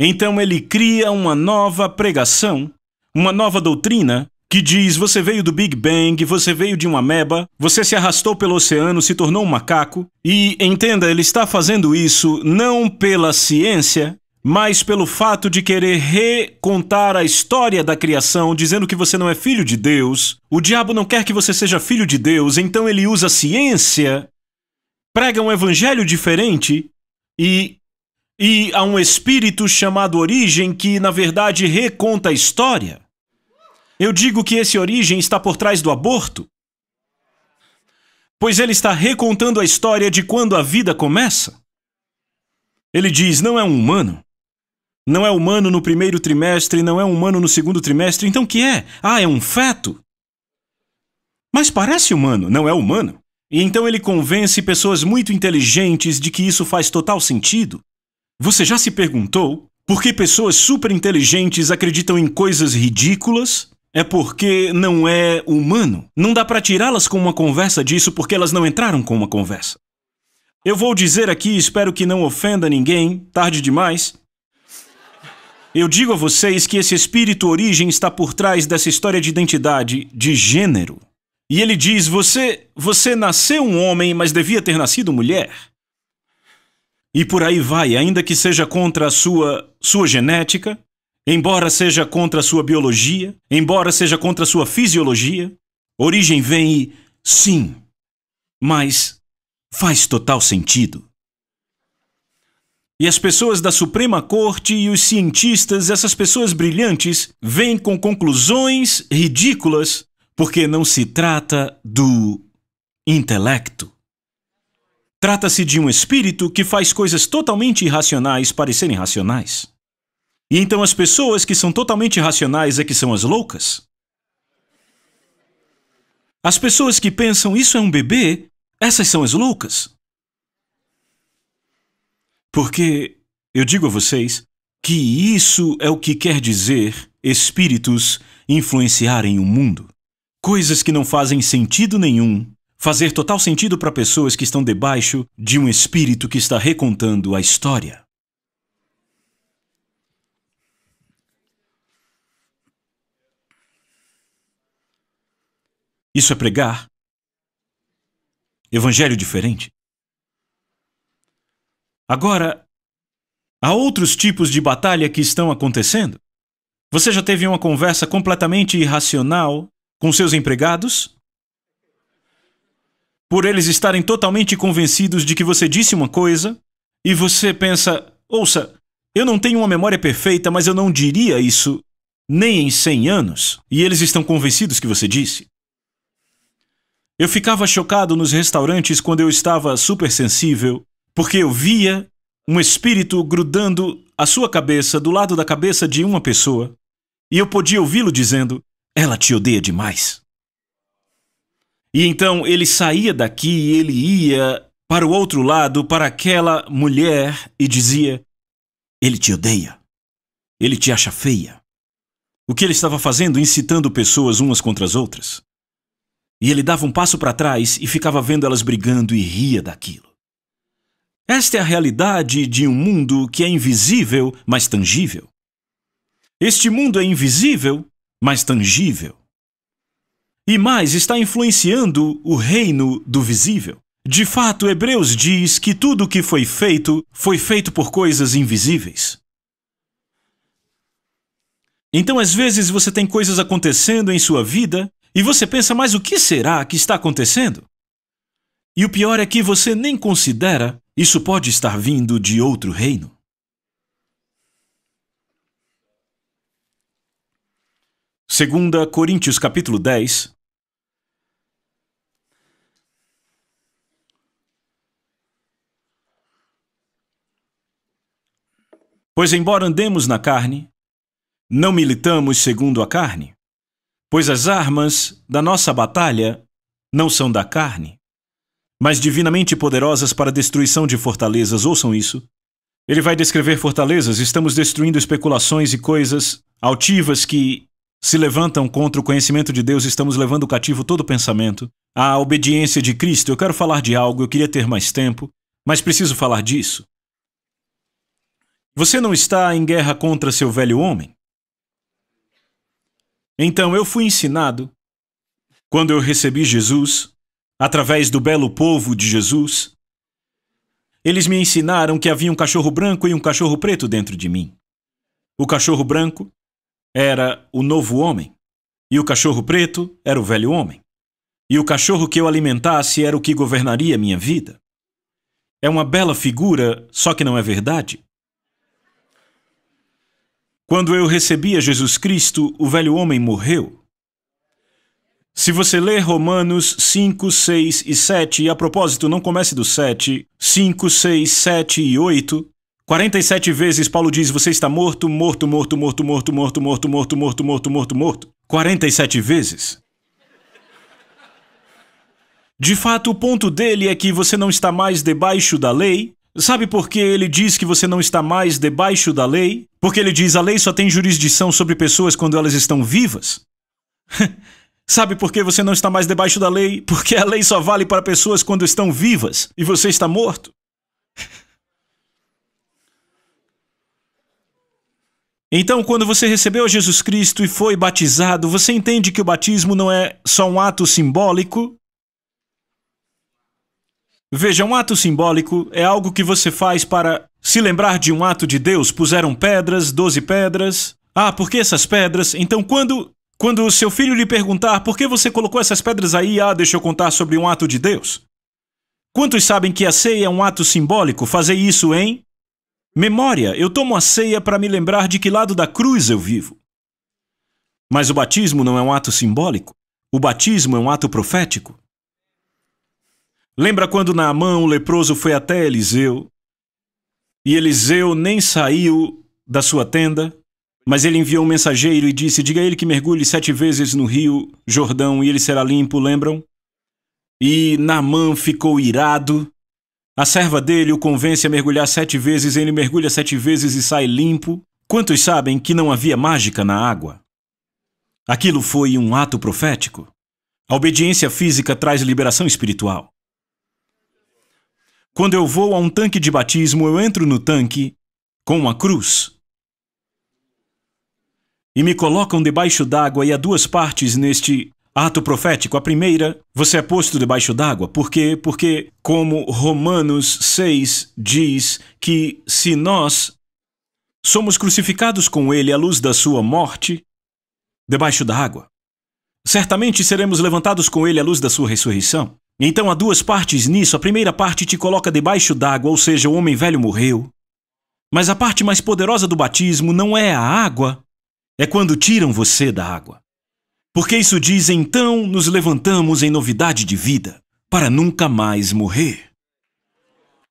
Então ele cria uma nova pregação, uma nova doutrina que diz: você veio do Big Bang, você veio de uma ameba, você se arrastou pelo oceano, se tornou um macaco. E entenda, ele está fazendo isso não pela ciência, mas pelo fato de querer recontar a história da criação, dizendo que você não é filho de Deus. O diabo não quer que você seja filho de Deus, então ele usa a ciência, prega um evangelho diferente e e há um espírito chamado Origem que, na verdade, reconta a história. Eu digo que esse Origem está por trás do aborto, pois ele está recontando a história de quando a vida começa. Ele diz: não é um humano. Não é humano no primeiro trimestre, não é humano no segundo trimestre, então que é? Ah, é um feto. Mas parece humano, não é humano. E então ele convence pessoas muito inteligentes de que isso faz total sentido. Você já se perguntou por que pessoas super inteligentes acreditam em coisas ridículas? É porque não é humano. Não dá para tirá-las com uma conversa disso porque elas não entraram com uma conversa. Eu vou dizer aqui, espero que não ofenda ninguém, tarde demais, eu digo a vocês que esse espírito origem está por trás dessa história de identidade, de gênero. E ele diz: "Você, você nasceu um homem, mas devia ter nascido mulher". E por aí vai, ainda que seja contra a sua sua genética, embora seja contra a sua biologia, embora seja contra a sua fisiologia, origem vem e sim. Mas faz total sentido. E as pessoas da Suprema Corte e os cientistas, essas pessoas brilhantes, vêm com conclusões ridículas, porque não se trata do intelecto. Trata-se de um espírito que faz coisas totalmente irracionais parecerem racionais. E então as pessoas que são totalmente racionais é que são as loucas. As pessoas que pensam isso é um bebê, essas são as loucas. Porque eu digo a vocês que isso é o que quer dizer espíritos influenciarem o mundo. Coisas que não fazem sentido nenhum, fazer total sentido para pessoas que estão debaixo de um espírito que está recontando a história. Isso é pregar? Evangelho diferente? Agora, há outros tipos de batalha que estão acontecendo? Você já teve uma conversa completamente irracional com seus empregados? Por eles estarem totalmente convencidos de que você disse uma coisa e você pensa: ouça, eu não tenho uma memória perfeita, mas eu não diria isso nem em 100 anos, e eles estão convencidos que você disse. Eu ficava chocado nos restaurantes quando eu estava super sensível porque eu via um espírito grudando a sua cabeça do lado da cabeça de uma pessoa e eu podia ouvi-lo dizendo: Ela te odeia demais. E então ele saía daqui e ele ia para o outro lado, para aquela mulher e dizia: Ele te odeia. Ele te acha feia. O que ele estava fazendo? Incitando pessoas umas contra as outras. E ele dava um passo para trás e ficava vendo elas brigando e ria daquilo. Esta é a realidade de um mundo que é invisível, mas tangível. Este mundo é invisível, mas tangível. E mais, está influenciando o reino do visível. De fato, Hebreus diz que tudo o que foi feito foi feito por coisas invisíveis. Então, às vezes, você tem coisas acontecendo em sua vida e você pensa, mas o que será que está acontecendo? E o pior é que você nem considera isso pode estar vindo de outro reino? Segunda Coríntios capítulo 10. Pois embora andemos na carne, não militamos segundo a carne, pois as armas da nossa batalha não são da carne, mas divinamente poderosas para destruição de fortalezas, ouçam isso. Ele vai descrever fortalezas, estamos destruindo especulações e coisas altivas que se levantam contra o conhecimento de Deus, estamos levando cativo todo pensamento. A obediência de Cristo, eu quero falar de algo, eu queria ter mais tempo, mas preciso falar disso. Você não está em guerra contra seu velho homem? Então eu fui ensinado, quando eu recebi Jesus, através do belo povo de Jesus, eles me ensinaram que havia um cachorro branco e um cachorro preto dentro de mim. O cachorro branco era o novo homem, e o cachorro preto era o velho homem. E o cachorro que eu alimentasse era o que governaria minha vida. É uma bela figura, só que não é verdade. Quando eu recebia Jesus Cristo, o velho homem morreu. Se você ler Romanos 5, 6 e 7, e a propósito, não comece do 7, 5, 6, 7 e 8. 47 vezes Paulo diz: Você está morto, morto, morto, morto, morto, morto, morto, morto, morto, morto, morto, morto. 47 vezes. De fato, o ponto dele é que você não está mais debaixo da lei. Sabe por que ele diz que você não está mais debaixo da lei? Porque ele diz: a lei só tem jurisdição sobre pessoas quando elas estão vivas. Sabe por que você não está mais debaixo da lei? Porque a lei só vale para pessoas quando estão vivas e você está morto. Então, quando você recebeu Jesus Cristo e foi batizado, você entende que o batismo não é só um ato simbólico? Veja, um ato simbólico é algo que você faz para se lembrar de um ato de Deus. Puseram pedras, doze pedras. Ah, por que essas pedras? Então, quando quando seu filho lhe perguntar por que você colocou essas pedras aí, ah, deixa eu contar sobre um ato de Deus. Quantos sabem que a ceia é um ato simbólico? Fazer isso em memória. Eu tomo a ceia para me lembrar de que lado da cruz eu vivo. Mas o batismo não é um ato simbólico. O batismo é um ato profético. Lembra quando Naamã, o leproso, foi até Eliseu e Eliseu nem saiu da sua tenda? Mas ele enviou um mensageiro e disse: Diga a ele que mergulhe sete vezes no rio Jordão e ele será limpo, lembram? E Naamã ficou irado. A serva dele o convence a mergulhar sete vezes, ele mergulha sete vezes e sai limpo. Quantos sabem que não havia mágica na água? Aquilo foi um ato profético. A obediência física traz liberação espiritual. Quando eu vou a um tanque de batismo, eu entro no tanque com uma cruz e me colocam debaixo d'água, e há duas partes neste ato profético. A primeira, você é posto debaixo d'água. Por quê? Porque, como Romanos 6 diz, que se nós somos crucificados com ele à luz da sua morte, debaixo d'água, certamente seremos levantados com ele à luz da sua ressurreição. Então há duas partes nisso. A primeira parte te coloca debaixo d'água, ou seja, o homem velho morreu. Mas a parte mais poderosa do batismo não é a água, é quando tiram você da água. Porque isso diz: então nos levantamos em novidade de vida, para nunca mais morrer.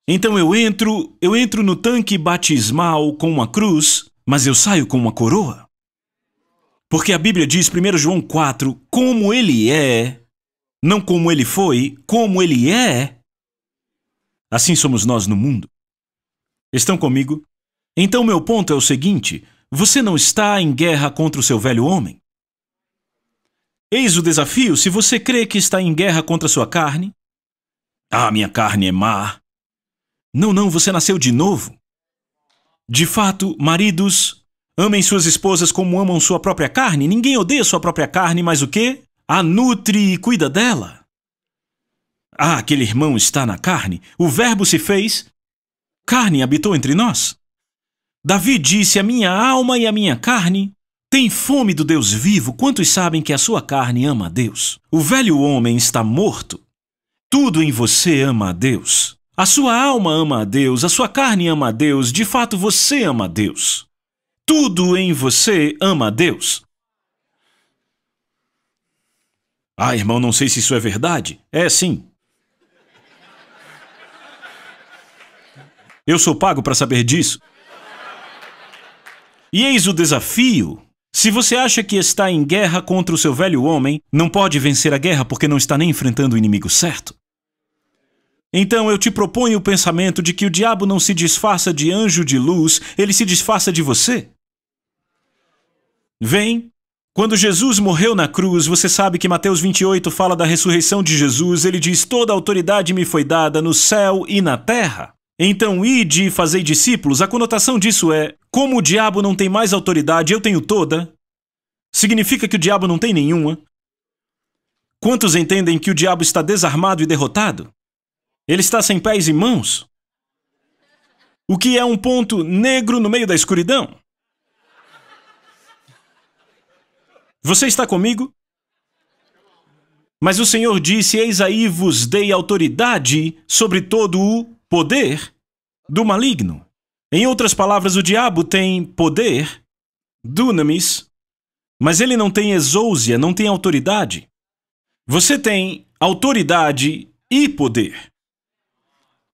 Então eu entro, eu entro no tanque batismal com uma cruz, mas eu saio com uma coroa. Porque a Bíblia diz, 1 João 4, como ele é, não como ele foi, como ele é. Assim somos nós no mundo. Estão comigo? Então meu ponto é o seguinte: você não está em guerra contra o seu velho homem? Eis o desafio se você crê que está em guerra contra a sua carne. Ah, minha carne é má. Não, não, você nasceu de novo. De fato, maridos, amem suas esposas como amam sua própria carne. Ninguém odeia sua própria carne, mas o quê? A nutre e cuida dela. Ah, aquele irmão está na carne. O Verbo se fez. Carne habitou entre nós. Davi disse: A minha alma e a minha carne têm fome do Deus vivo. Quantos sabem que a sua carne ama a Deus? O velho homem está morto. Tudo em você ama a Deus. A sua alma ama a Deus, a sua carne ama a Deus, de fato você ama a Deus. Tudo em você ama a Deus. Ah, irmão, não sei se isso é verdade. É sim. Eu sou pago para saber disso. E eis o desafio. Se você acha que está em guerra contra o seu velho homem, não pode vencer a guerra porque não está nem enfrentando o inimigo certo. Então eu te proponho o pensamento de que o diabo não se disfarça de anjo de luz, ele se disfarça de você. Vem, quando Jesus morreu na cruz, você sabe que Mateus 28 fala da ressurreição de Jesus, ele diz: Toda autoridade me foi dada no céu e na terra. Então, ide e fazei discípulos, a conotação disso é: como o diabo não tem mais autoridade, eu tenho toda. Significa que o diabo não tem nenhuma. Quantos entendem que o diabo está desarmado e derrotado? Ele está sem pés e mãos? O que é um ponto negro no meio da escuridão? Você está comigo? Mas o Senhor disse: Eis aí vos dei autoridade sobre todo o poder do maligno. Em outras palavras, o diabo tem poder, dunamis, mas ele não tem exousia, não tem autoridade. Você tem autoridade e poder.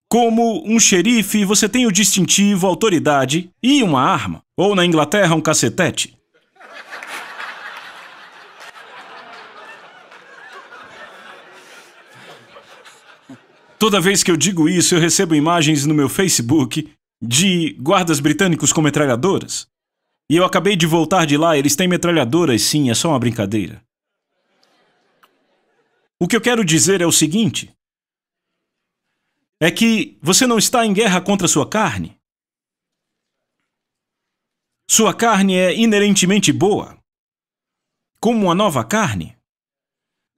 Como um xerife, você tem o distintivo, autoridade e uma arma, ou na Inglaterra, um cacetete. Toda vez que eu digo isso, eu recebo imagens no meu Facebook de guardas britânicos com metralhadoras. E eu acabei de voltar de lá, eles têm metralhadoras, sim, é só uma brincadeira. O que eu quero dizer é o seguinte: é que você não está em guerra contra sua carne. Sua carne é inerentemente boa, como uma nova carne.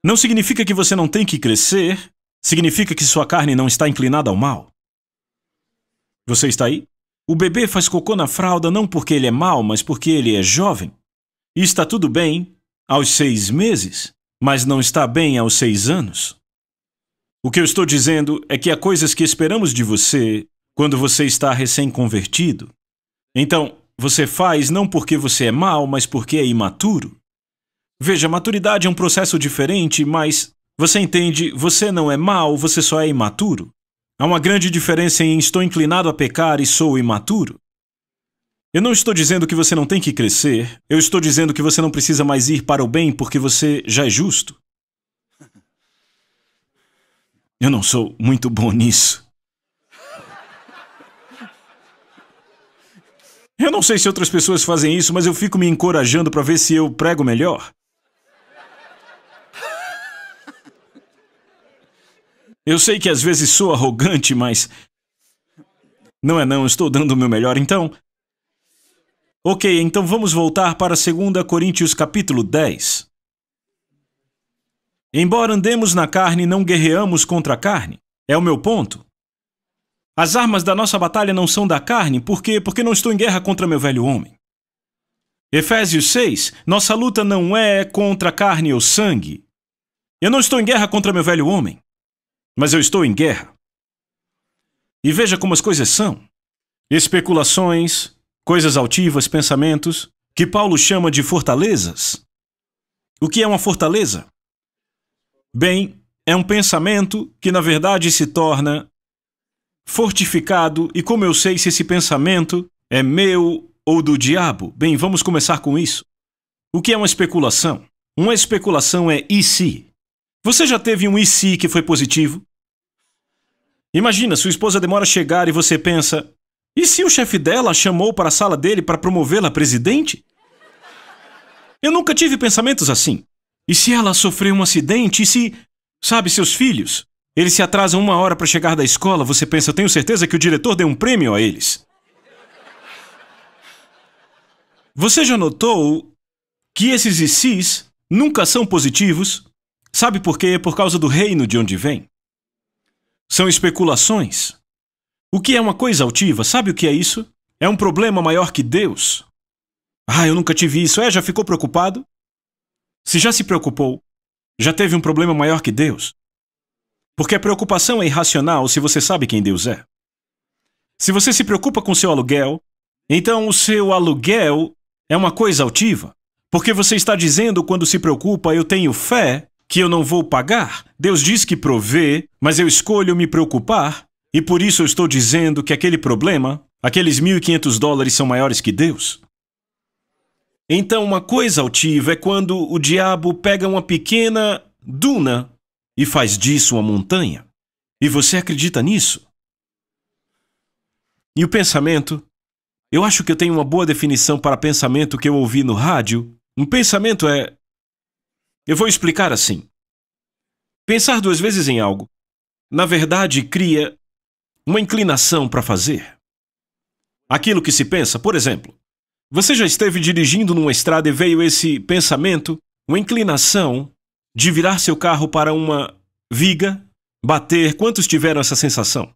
Não significa que você não tem que crescer, Significa que sua carne não está inclinada ao mal? Você está aí? O bebê faz cocô na fralda não porque ele é mau, mas porque ele é jovem. E está tudo bem aos seis meses, mas não está bem aos seis anos. O que eu estou dizendo é que há coisas que esperamos de você quando você está recém-convertido. Então, você faz não porque você é mau, mas porque é imaturo. Veja, maturidade é um processo diferente, mas você entende, você não é mau, você só é imaturo. Há uma grande diferença em estou inclinado a pecar e sou imaturo. Eu não estou dizendo que você não tem que crescer, eu estou dizendo que você não precisa mais ir para o bem porque você já é justo. Eu não sou muito bom nisso. Eu não sei se outras pessoas fazem isso, mas eu fico me encorajando para ver se eu prego melhor. Eu sei que às vezes sou arrogante, mas. Não é não, estou dando o meu melhor, então. Ok, então vamos voltar para 2 Coríntios capítulo 10. Embora andemos na carne, não guerreamos contra a carne. É o meu ponto. As armas da nossa batalha não são da carne, por quê? Porque não estou em guerra contra meu velho homem. Efésios 6, nossa luta não é contra carne ou sangue. Eu não estou em guerra contra meu velho homem. Mas eu estou em guerra. E veja como as coisas são: especulações, coisas altivas, pensamentos, que Paulo chama de fortalezas. O que é uma fortaleza? Bem, é um pensamento que na verdade se torna fortificado, e como eu sei se esse pensamento é meu ou do diabo? Bem, vamos começar com isso. O que é uma especulação? Uma especulação é e se? Você já teve um IC que foi positivo? Imagina, sua esposa demora a chegar e você pensa: e se o chefe dela a chamou para a sala dele para promovê-la a presidente? Eu nunca tive pensamentos assim. E se ela sofreu um acidente? E se. Sabe, seus filhos? Eles se atrasam uma hora para chegar da escola, você pensa, tenho certeza que o diretor deu um prêmio a eles. Você já notou que esses ICs nunca são positivos? Sabe por quê? Por causa do reino de onde vem. São especulações. O que é uma coisa altiva? Sabe o que é isso? É um problema maior que Deus. Ah, eu nunca tive isso. É, já ficou preocupado? Se já se preocupou, já teve um problema maior que Deus. Porque a preocupação é irracional se você sabe quem Deus é. Se você se preocupa com seu aluguel, então o seu aluguel é uma coisa altiva. Porque você está dizendo quando se preocupa, eu tenho fé que eu não vou pagar? Deus diz que provê, mas eu escolho me preocupar. E por isso eu estou dizendo que aquele problema, aqueles 1.500 dólares são maiores que Deus. Então, uma coisa altiva é quando o diabo pega uma pequena duna e faz disso uma montanha. E você acredita nisso? E o pensamento? Eu acho que eu tenho uma boa definição para pensamento que eu ouvi no rádio. Um pensamento é eu vou explicar assim. Pensar duas vezes em algo, na verdade, cria uma inclinação para fazer. Aquilo que se pensa, por exemplo, você já esteve dirigindo numa estrada e veio esse pensamento, uma inclinação de virar seu carro para uma viga, bater. Quantos tiveram essa sensação?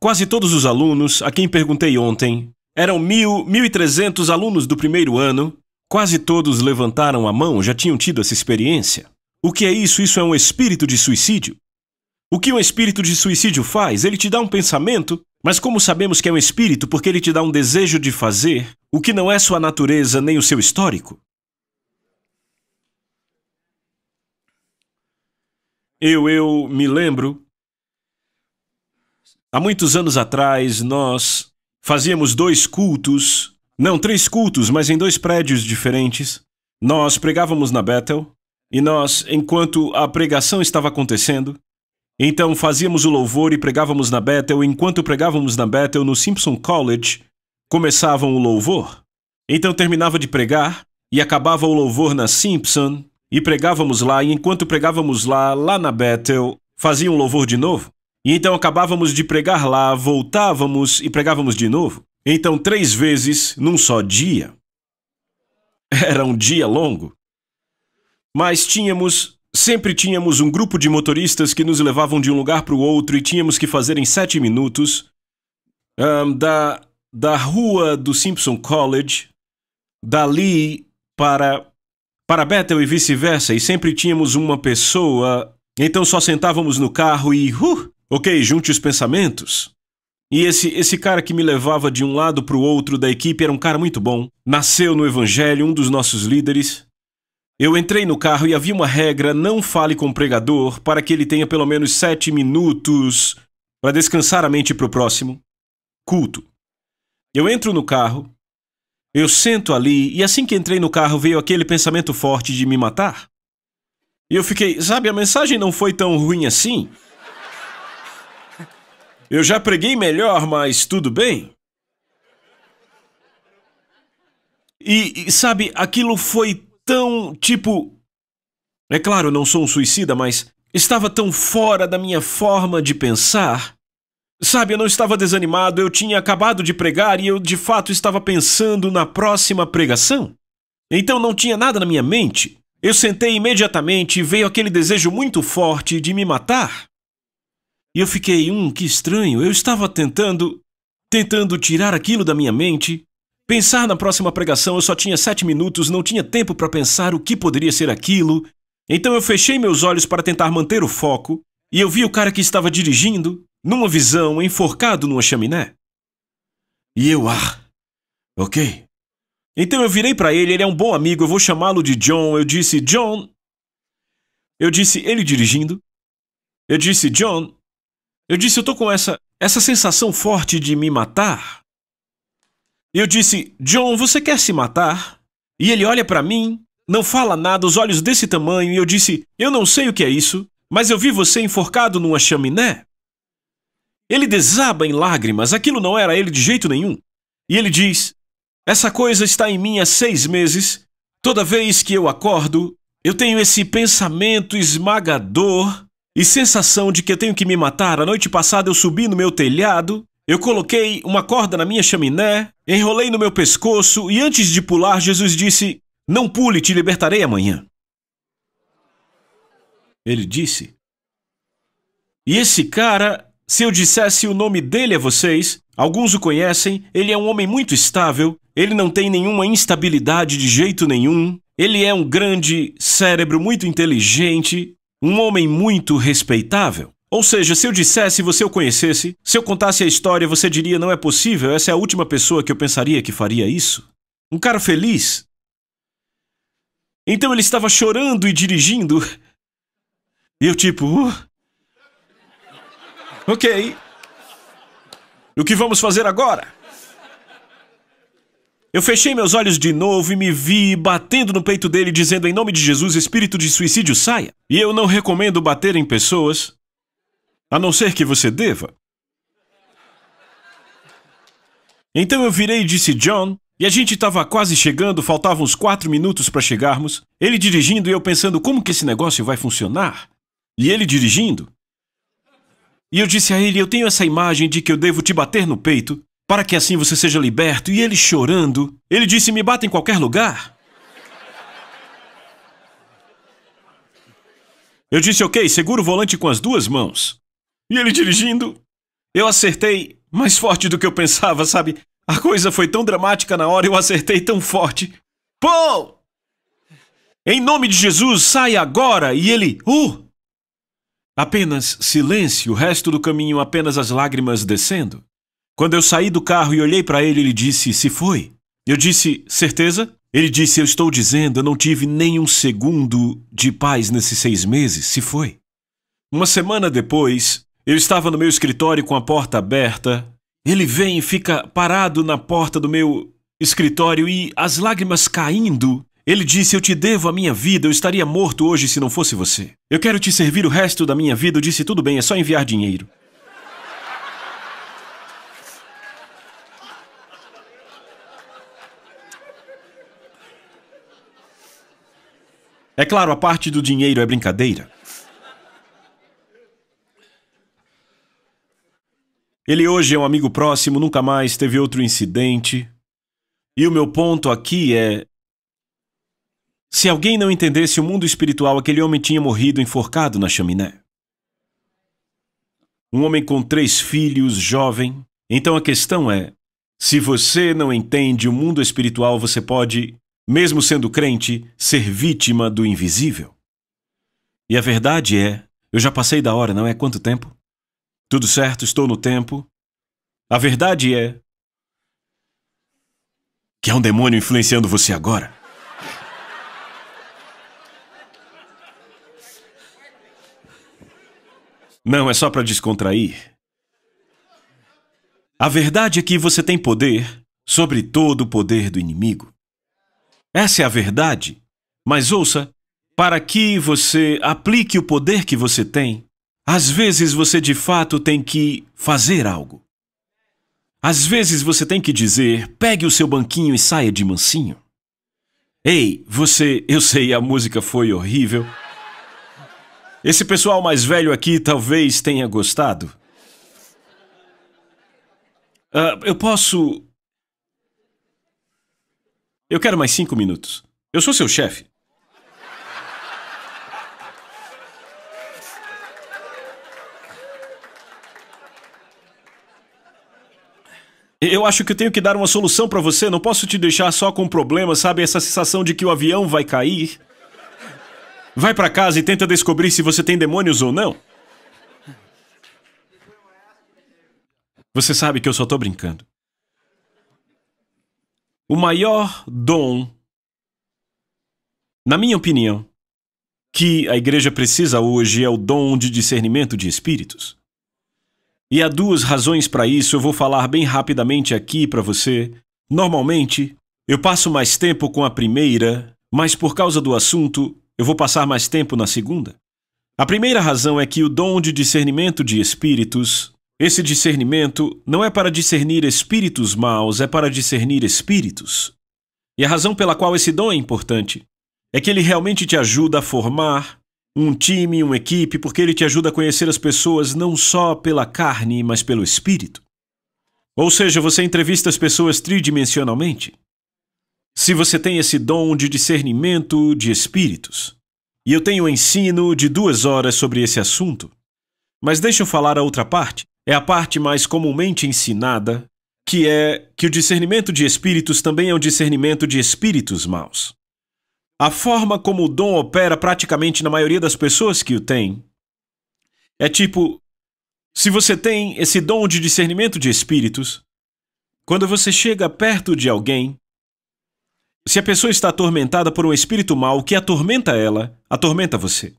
Quase todos os alunos a quem perguntei ontem eram mil, mil e trezentos alunos do primeiro ano Quase todos levantaram a mão, já tinham tido essa experiência. O que é isso? Isso é um espírito de suicídio. O que um espírito de suicídio faz? Ele te dá um pensamento, mas como sabemos que é um espírito porque ele te dá um desejo de fazer o que não é sua natureza nem o seu histórico? Eu, eu me lembro. Há muitos anos atrás, nós fazíamos dois cultos não, três cultos, mas em dois prédios diferentes. Nós pregávamos na Bethel, e nós, enquanto a pregação estava acontecendo, então fazíamos o louvor e pregávamos na Bethel, enquanto pregávamos na Bethel no Simpson College, começavam o louvor. Então terminava de pregar e acabava o louvor na Simpson e pregávamos lá, e enquanto pregávamos lá, lá na Bethel, faziam louvor de novo. E então acabávamos de pregar lá, voltávamos e pregávamos de novo. Então, três vezes num só dia. Era um dia longo. Mas tínhamos, sempre tínhamos um grupo de motoristas que nos levavam de um lugar para o outro e tínhamos que fazer em sete minutos um, da, da rua do Simpson College, dali para, para Bethel e vice-versa, e sempre tínhamos uma pessoa. Então só sentávamos no carro e. Uh, ok, junte os pensamentos. E esse, esse cara que me levava de um lado para o outro da equipe era um cara muito bom. Nasceu no Evangelho, um dos nossos líderes. Eu entrei no carro e havia uma regra: não fale com o pregador para que ele tenha pelo menos sete minutos para descansar a mente para o próximo culto. Eu entro no carro, eu sento ali e assim que entrei no carro veio aquele pensamento forte de me matar. E eu fiquei, sabe, a mensagem não foi tão ruim assim. Eu já preguei melhor, mas tudo bem? E, e, sabe, aquilo foi tão tipo. É claro, não sou um suicida, mas estava tão fora da minha forma de pensar. Sabe, eu não estava desanimado, eu tinha acabado de pregar e eu de fato estava pensando na próxima pregação. Então não tinha nada na minha mente. Eu sentei imediatamente e veio aquele desejo muito forte de me matar. E eu fiquei, hum, que estranho, eu estava tentando. tentando tirar aquilo da minha mente. Pensar na próxima pregação, eu só tinha sete minutos, não tinha tempo para pensar o que poderia ser aquilo. Então eu fechei meus olhos para tentar manter o foco, e eu vi o cara que estava dirigindo, numa visão, enforcado numa chaminé. E eu, ah, ok. Então eu virei para ele, ele é um bom amigo, eu vou chamá-lo de John. Eu disse, John. Eu disse, ele dirigindo. Eu disse, John, eu disse: Eu tô com essa, essa sensação forte de me matar. Eu disse: John, você quer se matar? E ele olha para mim, não fala nada, os olhos desse tamanho, e eu disse: Eu não sei o que é isso, mas eu vi você enforcado numa chaminé. Ele desaba em lágrimas, aquilo não era ele de jeito nenhum. E ele diz: Essa coisa está em mim há seis meses. Toda vez que eu acordo, eu tenho esse pensamento esmagador e sensação de que eu tenho que me matar. A noite passada eu subi no meu telhado, eu coloquei uma corda na minha chaminé, enrolei no meu pescoço e antes de pular, Jesus disse: Não pule, te libertarei amanhã. Ele disse. E esse cara, se eu dissesse o nome dele a vocês, alguns o conhecem, ele é um homem muito estável, ele não tem nenhuma instabilidade de jeito nenhum, ele é um grande cérebro muito inteligente, um homem muito respeitável. Ou seja, se eu dissesse, você o conhecesse, se eu contasse a história, você diria: não é possível, essa é a última pessoa que eu pensaria que faria isso. Um cara feliz. Então ele estava chorando e dirigindo. E eu, tipo. Uh, ok. O que vamos fazer agora? Eu fechei meus olhos de novo e me vi batendo no peito dele, dizendo em nome de Jesus: espírito de suicídio, saia. E eu não recomendo bater em pessoas, a não ser que você deva. Então eu virei e disse: John, e a gente estava quase chegando, faltavam uns quatro minutos para chegarmos. Ele dirigindo e eu pensando: como que esse negócio vai funcionar? E ele dirigindo. E eu disse a ele: eu tenho essa imagem de que eu devo te bater no peito para que assim você seja liberto. E ele chorando, ele disse: Me bata em qualquer lugar. Eu disse: Ok, segura o volante com as duas mãos. E ele dirigindo, eu acertei mais forte do que eu pensava, sabe? A coisa foi tão dramática na hora, eu acertei tão forte. Pô! Em nome de Jesus, sai agora! E ele, uh! Apenas silêncio, o resto do caminho apenas as lágrimas descendo. Quando eu saí do carro e olhei para ele, ele disse: Se foi? Eu disse: Certeza? Ele disse: Eu estou dizendo, eu não tive nem um segundo de paz nesses seis meses. Se foi? Uma semana depois, eu estava no meu escritório com a porta aberta. Ele vem e fica parado na porta do meu escritório e as lágrimas caindo. Ele disse: Eu te devo a minha vida, eu estaria morto hoje se não fosse você. Eu quero te servir o resto da minha vida. Eu disse: Tudo bem, é só enviar dinheiro. É claro, a parte do dinheiro é brincadeira. Ele hoje é um amigo próximo, nunca mais teve outro incidente. E o meu ponto aqui é. Se alguém não entendesse o mundo espiritual, aquele homem tinha morrido enforcado na chaminé. Um homem com três filhos, jovem. Então a questão é: se você não entende o mundo espiritual, você pode mesmo sendo crente, ser vítima do invisível? E a verdade é, eu já passei da hora, não é? Quanto tempo? Tudo certo, estou no tempo. A verdade é que há um demônio influenciando você agora. Não, é só para descontrair. A verdade é que você tem poder sobre todo o poder do inimigo. Essa é a verdade. Mas ouça, para que você aplique o poder que você tem, às vezes você de fato tem que fazer algo. Às vezes você tem que dizer: pegue o seu banquinho e saia de mansinho. Ei, você, eu sei, a música foi horrível. Esse pessoal mais velho aqui talvez tenha gostado. Uh, eu posso eu quero mais cinco minutos. Eu sou seu chefe. Eu acho que eu tenho que dar uma solução para você. Não posso te deixar só com um problema, sabe? Essa sensação de que o avião vai cair. Vai para casa e tenta descobrir se você tem demônios ou não. Você sabe que eu só tô brincando. O maior dom, na minha opinião, que a igreja precisa hoje é o dom de discernimento de espíritos. E há duas razões para isso, eu vou falar bem rapidamente aqui para você. Normalmente, eu passo mais tempo com a primeira, mas por causa do assunto, eu vou passar mais tempo na segunda. A primeira razão é que o dom de discernimento de espíritos esse discernimento não é para discernir espíritos maus, é para discernir espíritos. E a razão pela qual esse dom é importante é que ele realmente te ajuda a formar um time, uma equipe, porque ele te ajuda a conhecer as pessoas não só pela carne, mas pelo espírito. Ou seja, você entrevista as pessoas tridimensionalmente. Se você tem esse dom de discernimento de espíritos. E eu tenho um ensino de duas horas sobre esse assunto. Mas deixa eu falar a outra parte, é a parte mais comumente ensinada, que é que o discernimento de espíritos também é um discernimento de espíritos maus. A forma como o dom opera praticamente na maioria das pessoas que o tem é tipo: se você tem esse dom de discernimento de espíritos, quando você chega perto de alguém, se a pessoa está atormentada por um espírito mau que atormenta ela, atormenta você.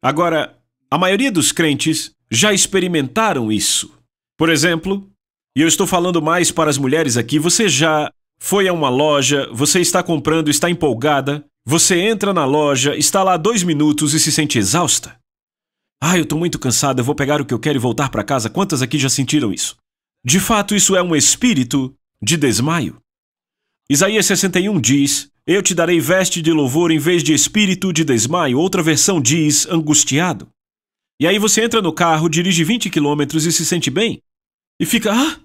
Agora, a maioria dos crentes já experimentaram isso? Por exemplo, e eu estou falando mais para as mulheres aqui, você já foi a uma loja, você está comprando, está empolgada, você entra na loja, está lá dois minutos e se sente exausta? Ah, eu estou muito cansada, eu vou pegar o que eu quero e voltar para casa. Quantas aqui já sentiram isso? De fato, isso é um espírito de desmaio. Isaías 61 diz: Eu te darei veste de louvor em vez de espírito de desmaio. Outra versão diz: angustiado. E aí você entra no carro, dirige 20 quilômetros e se sente bem? E fica, ah,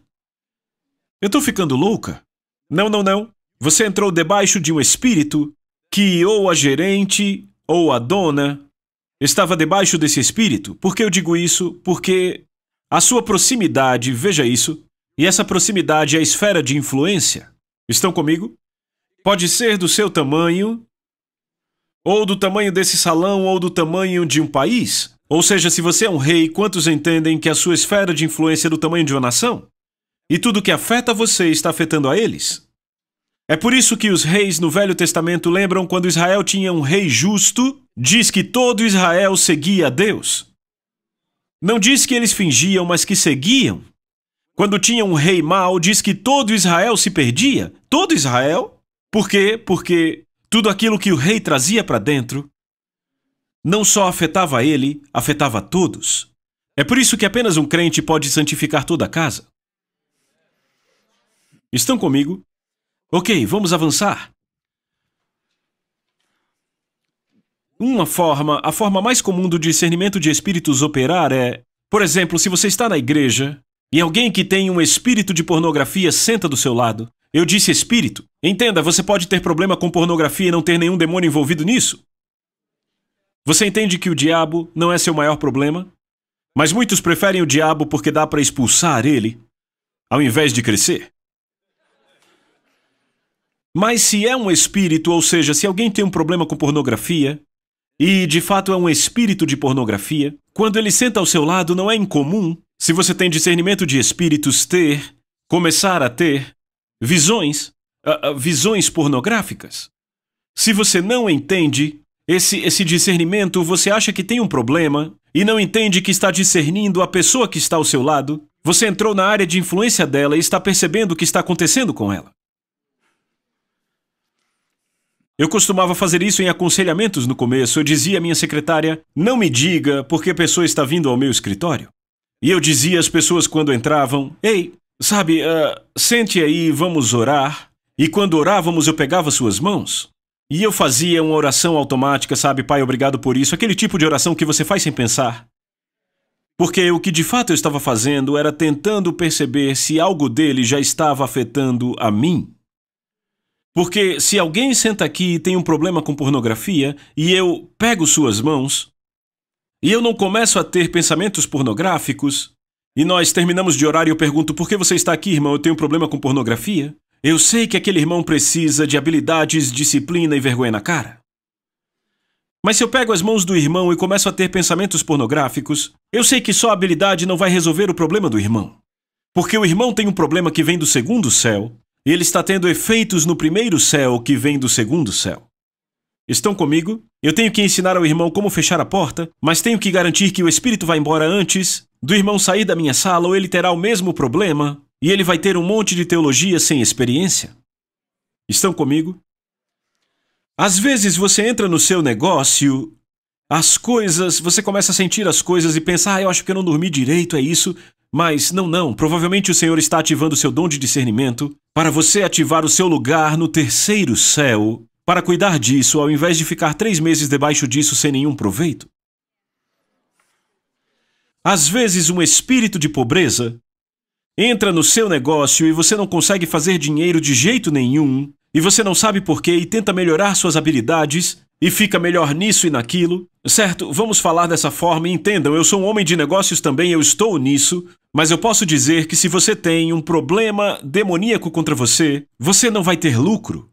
eu tô ficando louca? Não, não, não. Você entrou debaixo de um espírito que ou a gerente ou a dona estava debaixo desse espírito. Por que eu digo isso? Porque a sua proximidade, veja isso, e essa proximidade é a esfera de influência. Estão comigo? Pode ser do seu tamanho, ou do tamanho desse salão, ou do tamanho de um país. Ou seja, se você é um rei, quantos entendem que a sua esfera de influência é do tamanho de uma nação? E tudo que afeta você está afetando a eles? É por isso que os reis no Velho Testamento lembram quando Israel tinha um rei justo, diz que todo Israel seguia a Deus. Não diz que eles fingiam, mas que seguiam. Quando tinha um rei mau, diz que todo Israel se perdia. Todo Israel? Por quê? Porque tudo aquilo que o rei trazia para dentro não só afetava ele, afetava todos. É por isso que apenas um crente pode santificar toda a casa. Estão comigo? Ok, vamos avançar. Uma forma, a forma mais comum do discernimento de espíritos operar é, por exemplo, se você está na igreja e alguém que tem um espírito de pornografia senta do seu lado. Eu disse espírito. Entenda, você pode ter problema com pornografia e não ter nenhum demônio envolvido nisso. Você entende que o diabo não é seu maior problema? Mas muitos preferem o diabo porque dá para expulsar ele, ao invés de crescer. Mas se é um espírito, ou seja, se alguém tem um problema com pornografia, e de fato é um espírito de pornografia, quando ele senta ao seu lado, não é incomum, se você tem discernimento de espíritos, ter, começar a ter, visões, uh, uh, visões pornográficas. Se você não entende, esse, esse discernimento, você acha que tem um problema e não entende que está discernindo a pessoa que está ao seu lado? Você entrou na área de influência dela e está percebendo o que está acontecendo com ela. Eu costumava fazer isso em aconselhamentos no começo. Eu dizia à minha secretária: não me diga porque a pessoa está vindo ao meu escritório. E eu dizia às pessoas quando entravam: ei, sabe, uh, sente aí, vamos orar. E quando orávamos, eu pegava suas mãos. E eu fazia uma oração automática, sabe, pai, obrigado por isso, aquele tipo de oração que você faz sem pensar. Porque o que de fato eu estava fazendo era tentando perceber se algo dele já estava afetando a mim. Porque se alguém senta aqui e tem um problema com pornografia e eu pego suas mãos e eu não começo a ter pensamentos pornográficos e nós terminamos de orar e eu pergunto por que você está aqui, irmão? Eu tenho um problema com pornografia. Eu sei que aquele irmão precisa de habilidades, disciplina e vergonha na cara. Mas se eu pego as mãos do irmão e começo a ter pensamentos pornográficos, eu sei que só habilidade não vai resolver o problema do irmão. Porque o irmão tem um problema que vem do segundo céu, e ele está tendo efeitos no primeiro céu que vem do segundo céu. Estão comigo? Eu tenho que ensinar ao irmão como fechar a porta, mas tenho que garantir que o espírito vai embora antes do irmão sair da minha sala ou ele terá o mesmo problema e ele vai ter um monte de teologia sem experiência? Estão comigo? Às vezes você entra no seu negócio, as coisas, você começa a sentir as coisas e pensar, ah, eu acho que eu não dormi direito, é isso. Mas não, não, provavelmente o Senhor está ativando seu dom de discernimento para você ativar o seu lugar no terceiro céu, para cuidar disso, ao invés de ficar três meses debaixo disso sem nenhum proveito. Às vezes, um espírito de pobreza entra no seu negócio e você não consegue fazer dinheiro de jeito nenhum, e você não sabe porquê e tenta melhorar suas habilidades, e fica melhor nisso e naquilo. Certo, vamos falar dessa forma e entendam, eu sou um homem de negócios também, eu estou nisso, mas eu posso dizer que se você tem um problema demoníaco contra você, você não vai ter lucro.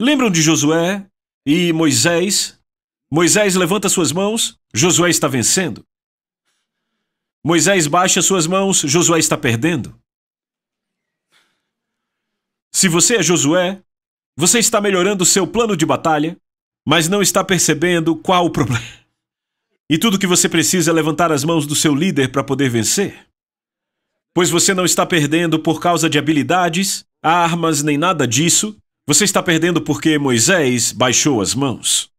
Lembram de Josué e Moisés? Moisés levanta suas mãos, Josué está vencendo. Moisés baixa suas mãos, Josué está perdendo. Se você é Josué, você está melhorando seu plano de batalha, mas não está percebendo qual o problema. E tudo que você precisa é levantar as mãos do seu líder para poder vencer. Pois você não está perdendo por causa de habilidades, armas, nem nada disso. Você está perdendo porque Moisés baixou as mãos.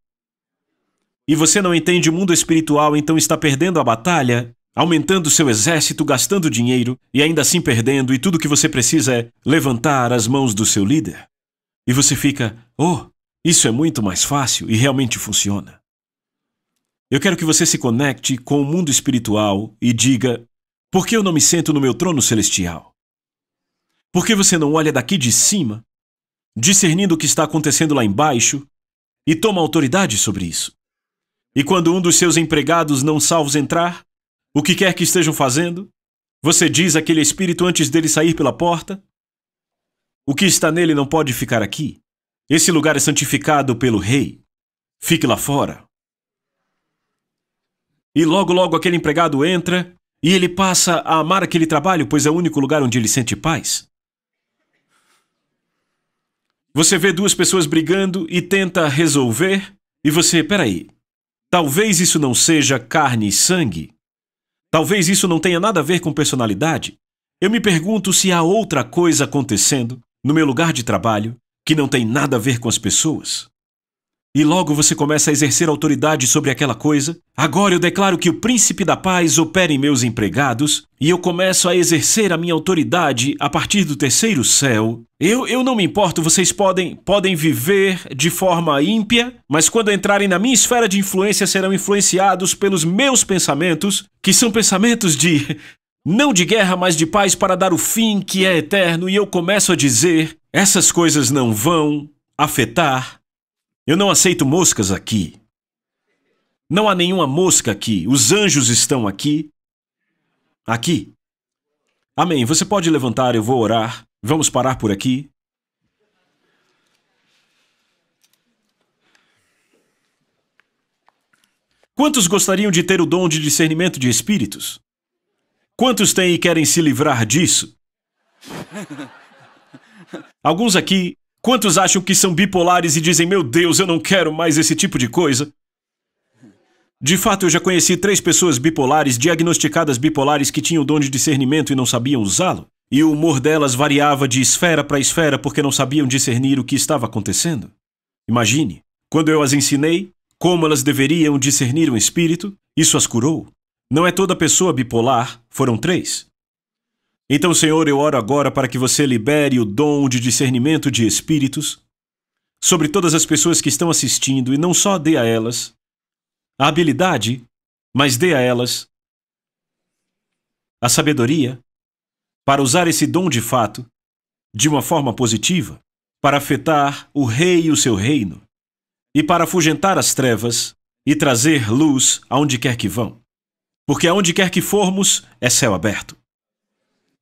E você não entende o mundo espiritual, então está perdendo a batalha aumentando seu exército, gastando dinheiro e ainda assim perdendo, e tudo que você precisa é levantar as mãos do seu líder. E você fica, oh, isso é muito mais fácil e realmente funciona. Eu quero que você se conecte com o mundo espiritual e diga: por que eu não me sento no meu trono celestial? Por que você não olha daqui de cima, discernindo o que está acontecendo lá embaixo e toma autoridade sobre isso? E quando um dos seus empregados não salvos entrar, o que quer que estejam fazendo? Você diz aquele espírito antes dele sair pela porta? O que está nele não pode ficar aqui. Esse lugar é santificado pelo rei. Fique lá fora. E logo, logo aquele empregado entra e ele passa a amar aquele trabalho, pois é o único lugar onde ele sente paz. Você vê duas pessoas brigando e tenta resolver, e você, peraí, talvez isso não seja carne e sangue, Talvez isso não tenha nada a ver com personalidade. Eu me pergunto se há outra coisa acontecendo no meu lugar de trabalho que não tem nada a ver com as pessoas e logo você começa a exercer autoridade sobre aquela coisa. Agora eu declaro que o príncipe da paz opera em meus empregados e eu começo a exercer a minha autoridade a partir do terceiro céu. Eu, eu não me importo, vocês podem, podem viver de forma ímpia, mas quando entrarem na minha esfera de influência serão influenciados pelos meus pensamentos, que são pensamentos de. Não de guerra, mas de paz para dar o fim que é eterno, e eu começo a dizer: essas coisas não vão afetar eu não aceito moscas aqui. Não há nenhuma mosca aqui. Os anjos estão aqui. Aqui. Amém. Você pode levantar, eu vou orar. Vamos parar por aqui. Quantos gostariam de ter o dom de discernimento de espíritos? Quantos têm e querem se livrar disso? Alguns aqui Quantos acham que são bipolares e dizem, meu Deus, eu não quero mais esse tipo de coisa? De fato, eu já conheci três pessoas bipolares, diagnosticadas bipolares, que tinham dom de discernimento e não sabiam usá-lo. E o humor delas variava de esfera para esfera porque não sabiam discernir o que estava acontecendo. Imagine, quando eu as ensinei como elas deveriam discernir um espírito, isso as curou. Não é toda pessoa bipolar, foram três. Então, Senhor, eu oro agora para que você libere o dom de discernimento de espíritos sobre todas as pessoas que estão assistindo e não só dê a elas a habilidade, mas dê a elas a sabedoria para usar esse dom de fato de uma forma positiva para afetar o rei e o seu reino e para afugentar as trevas e trazer luz aonde quer que vão. Porque aonde quer que formos é céu aberto.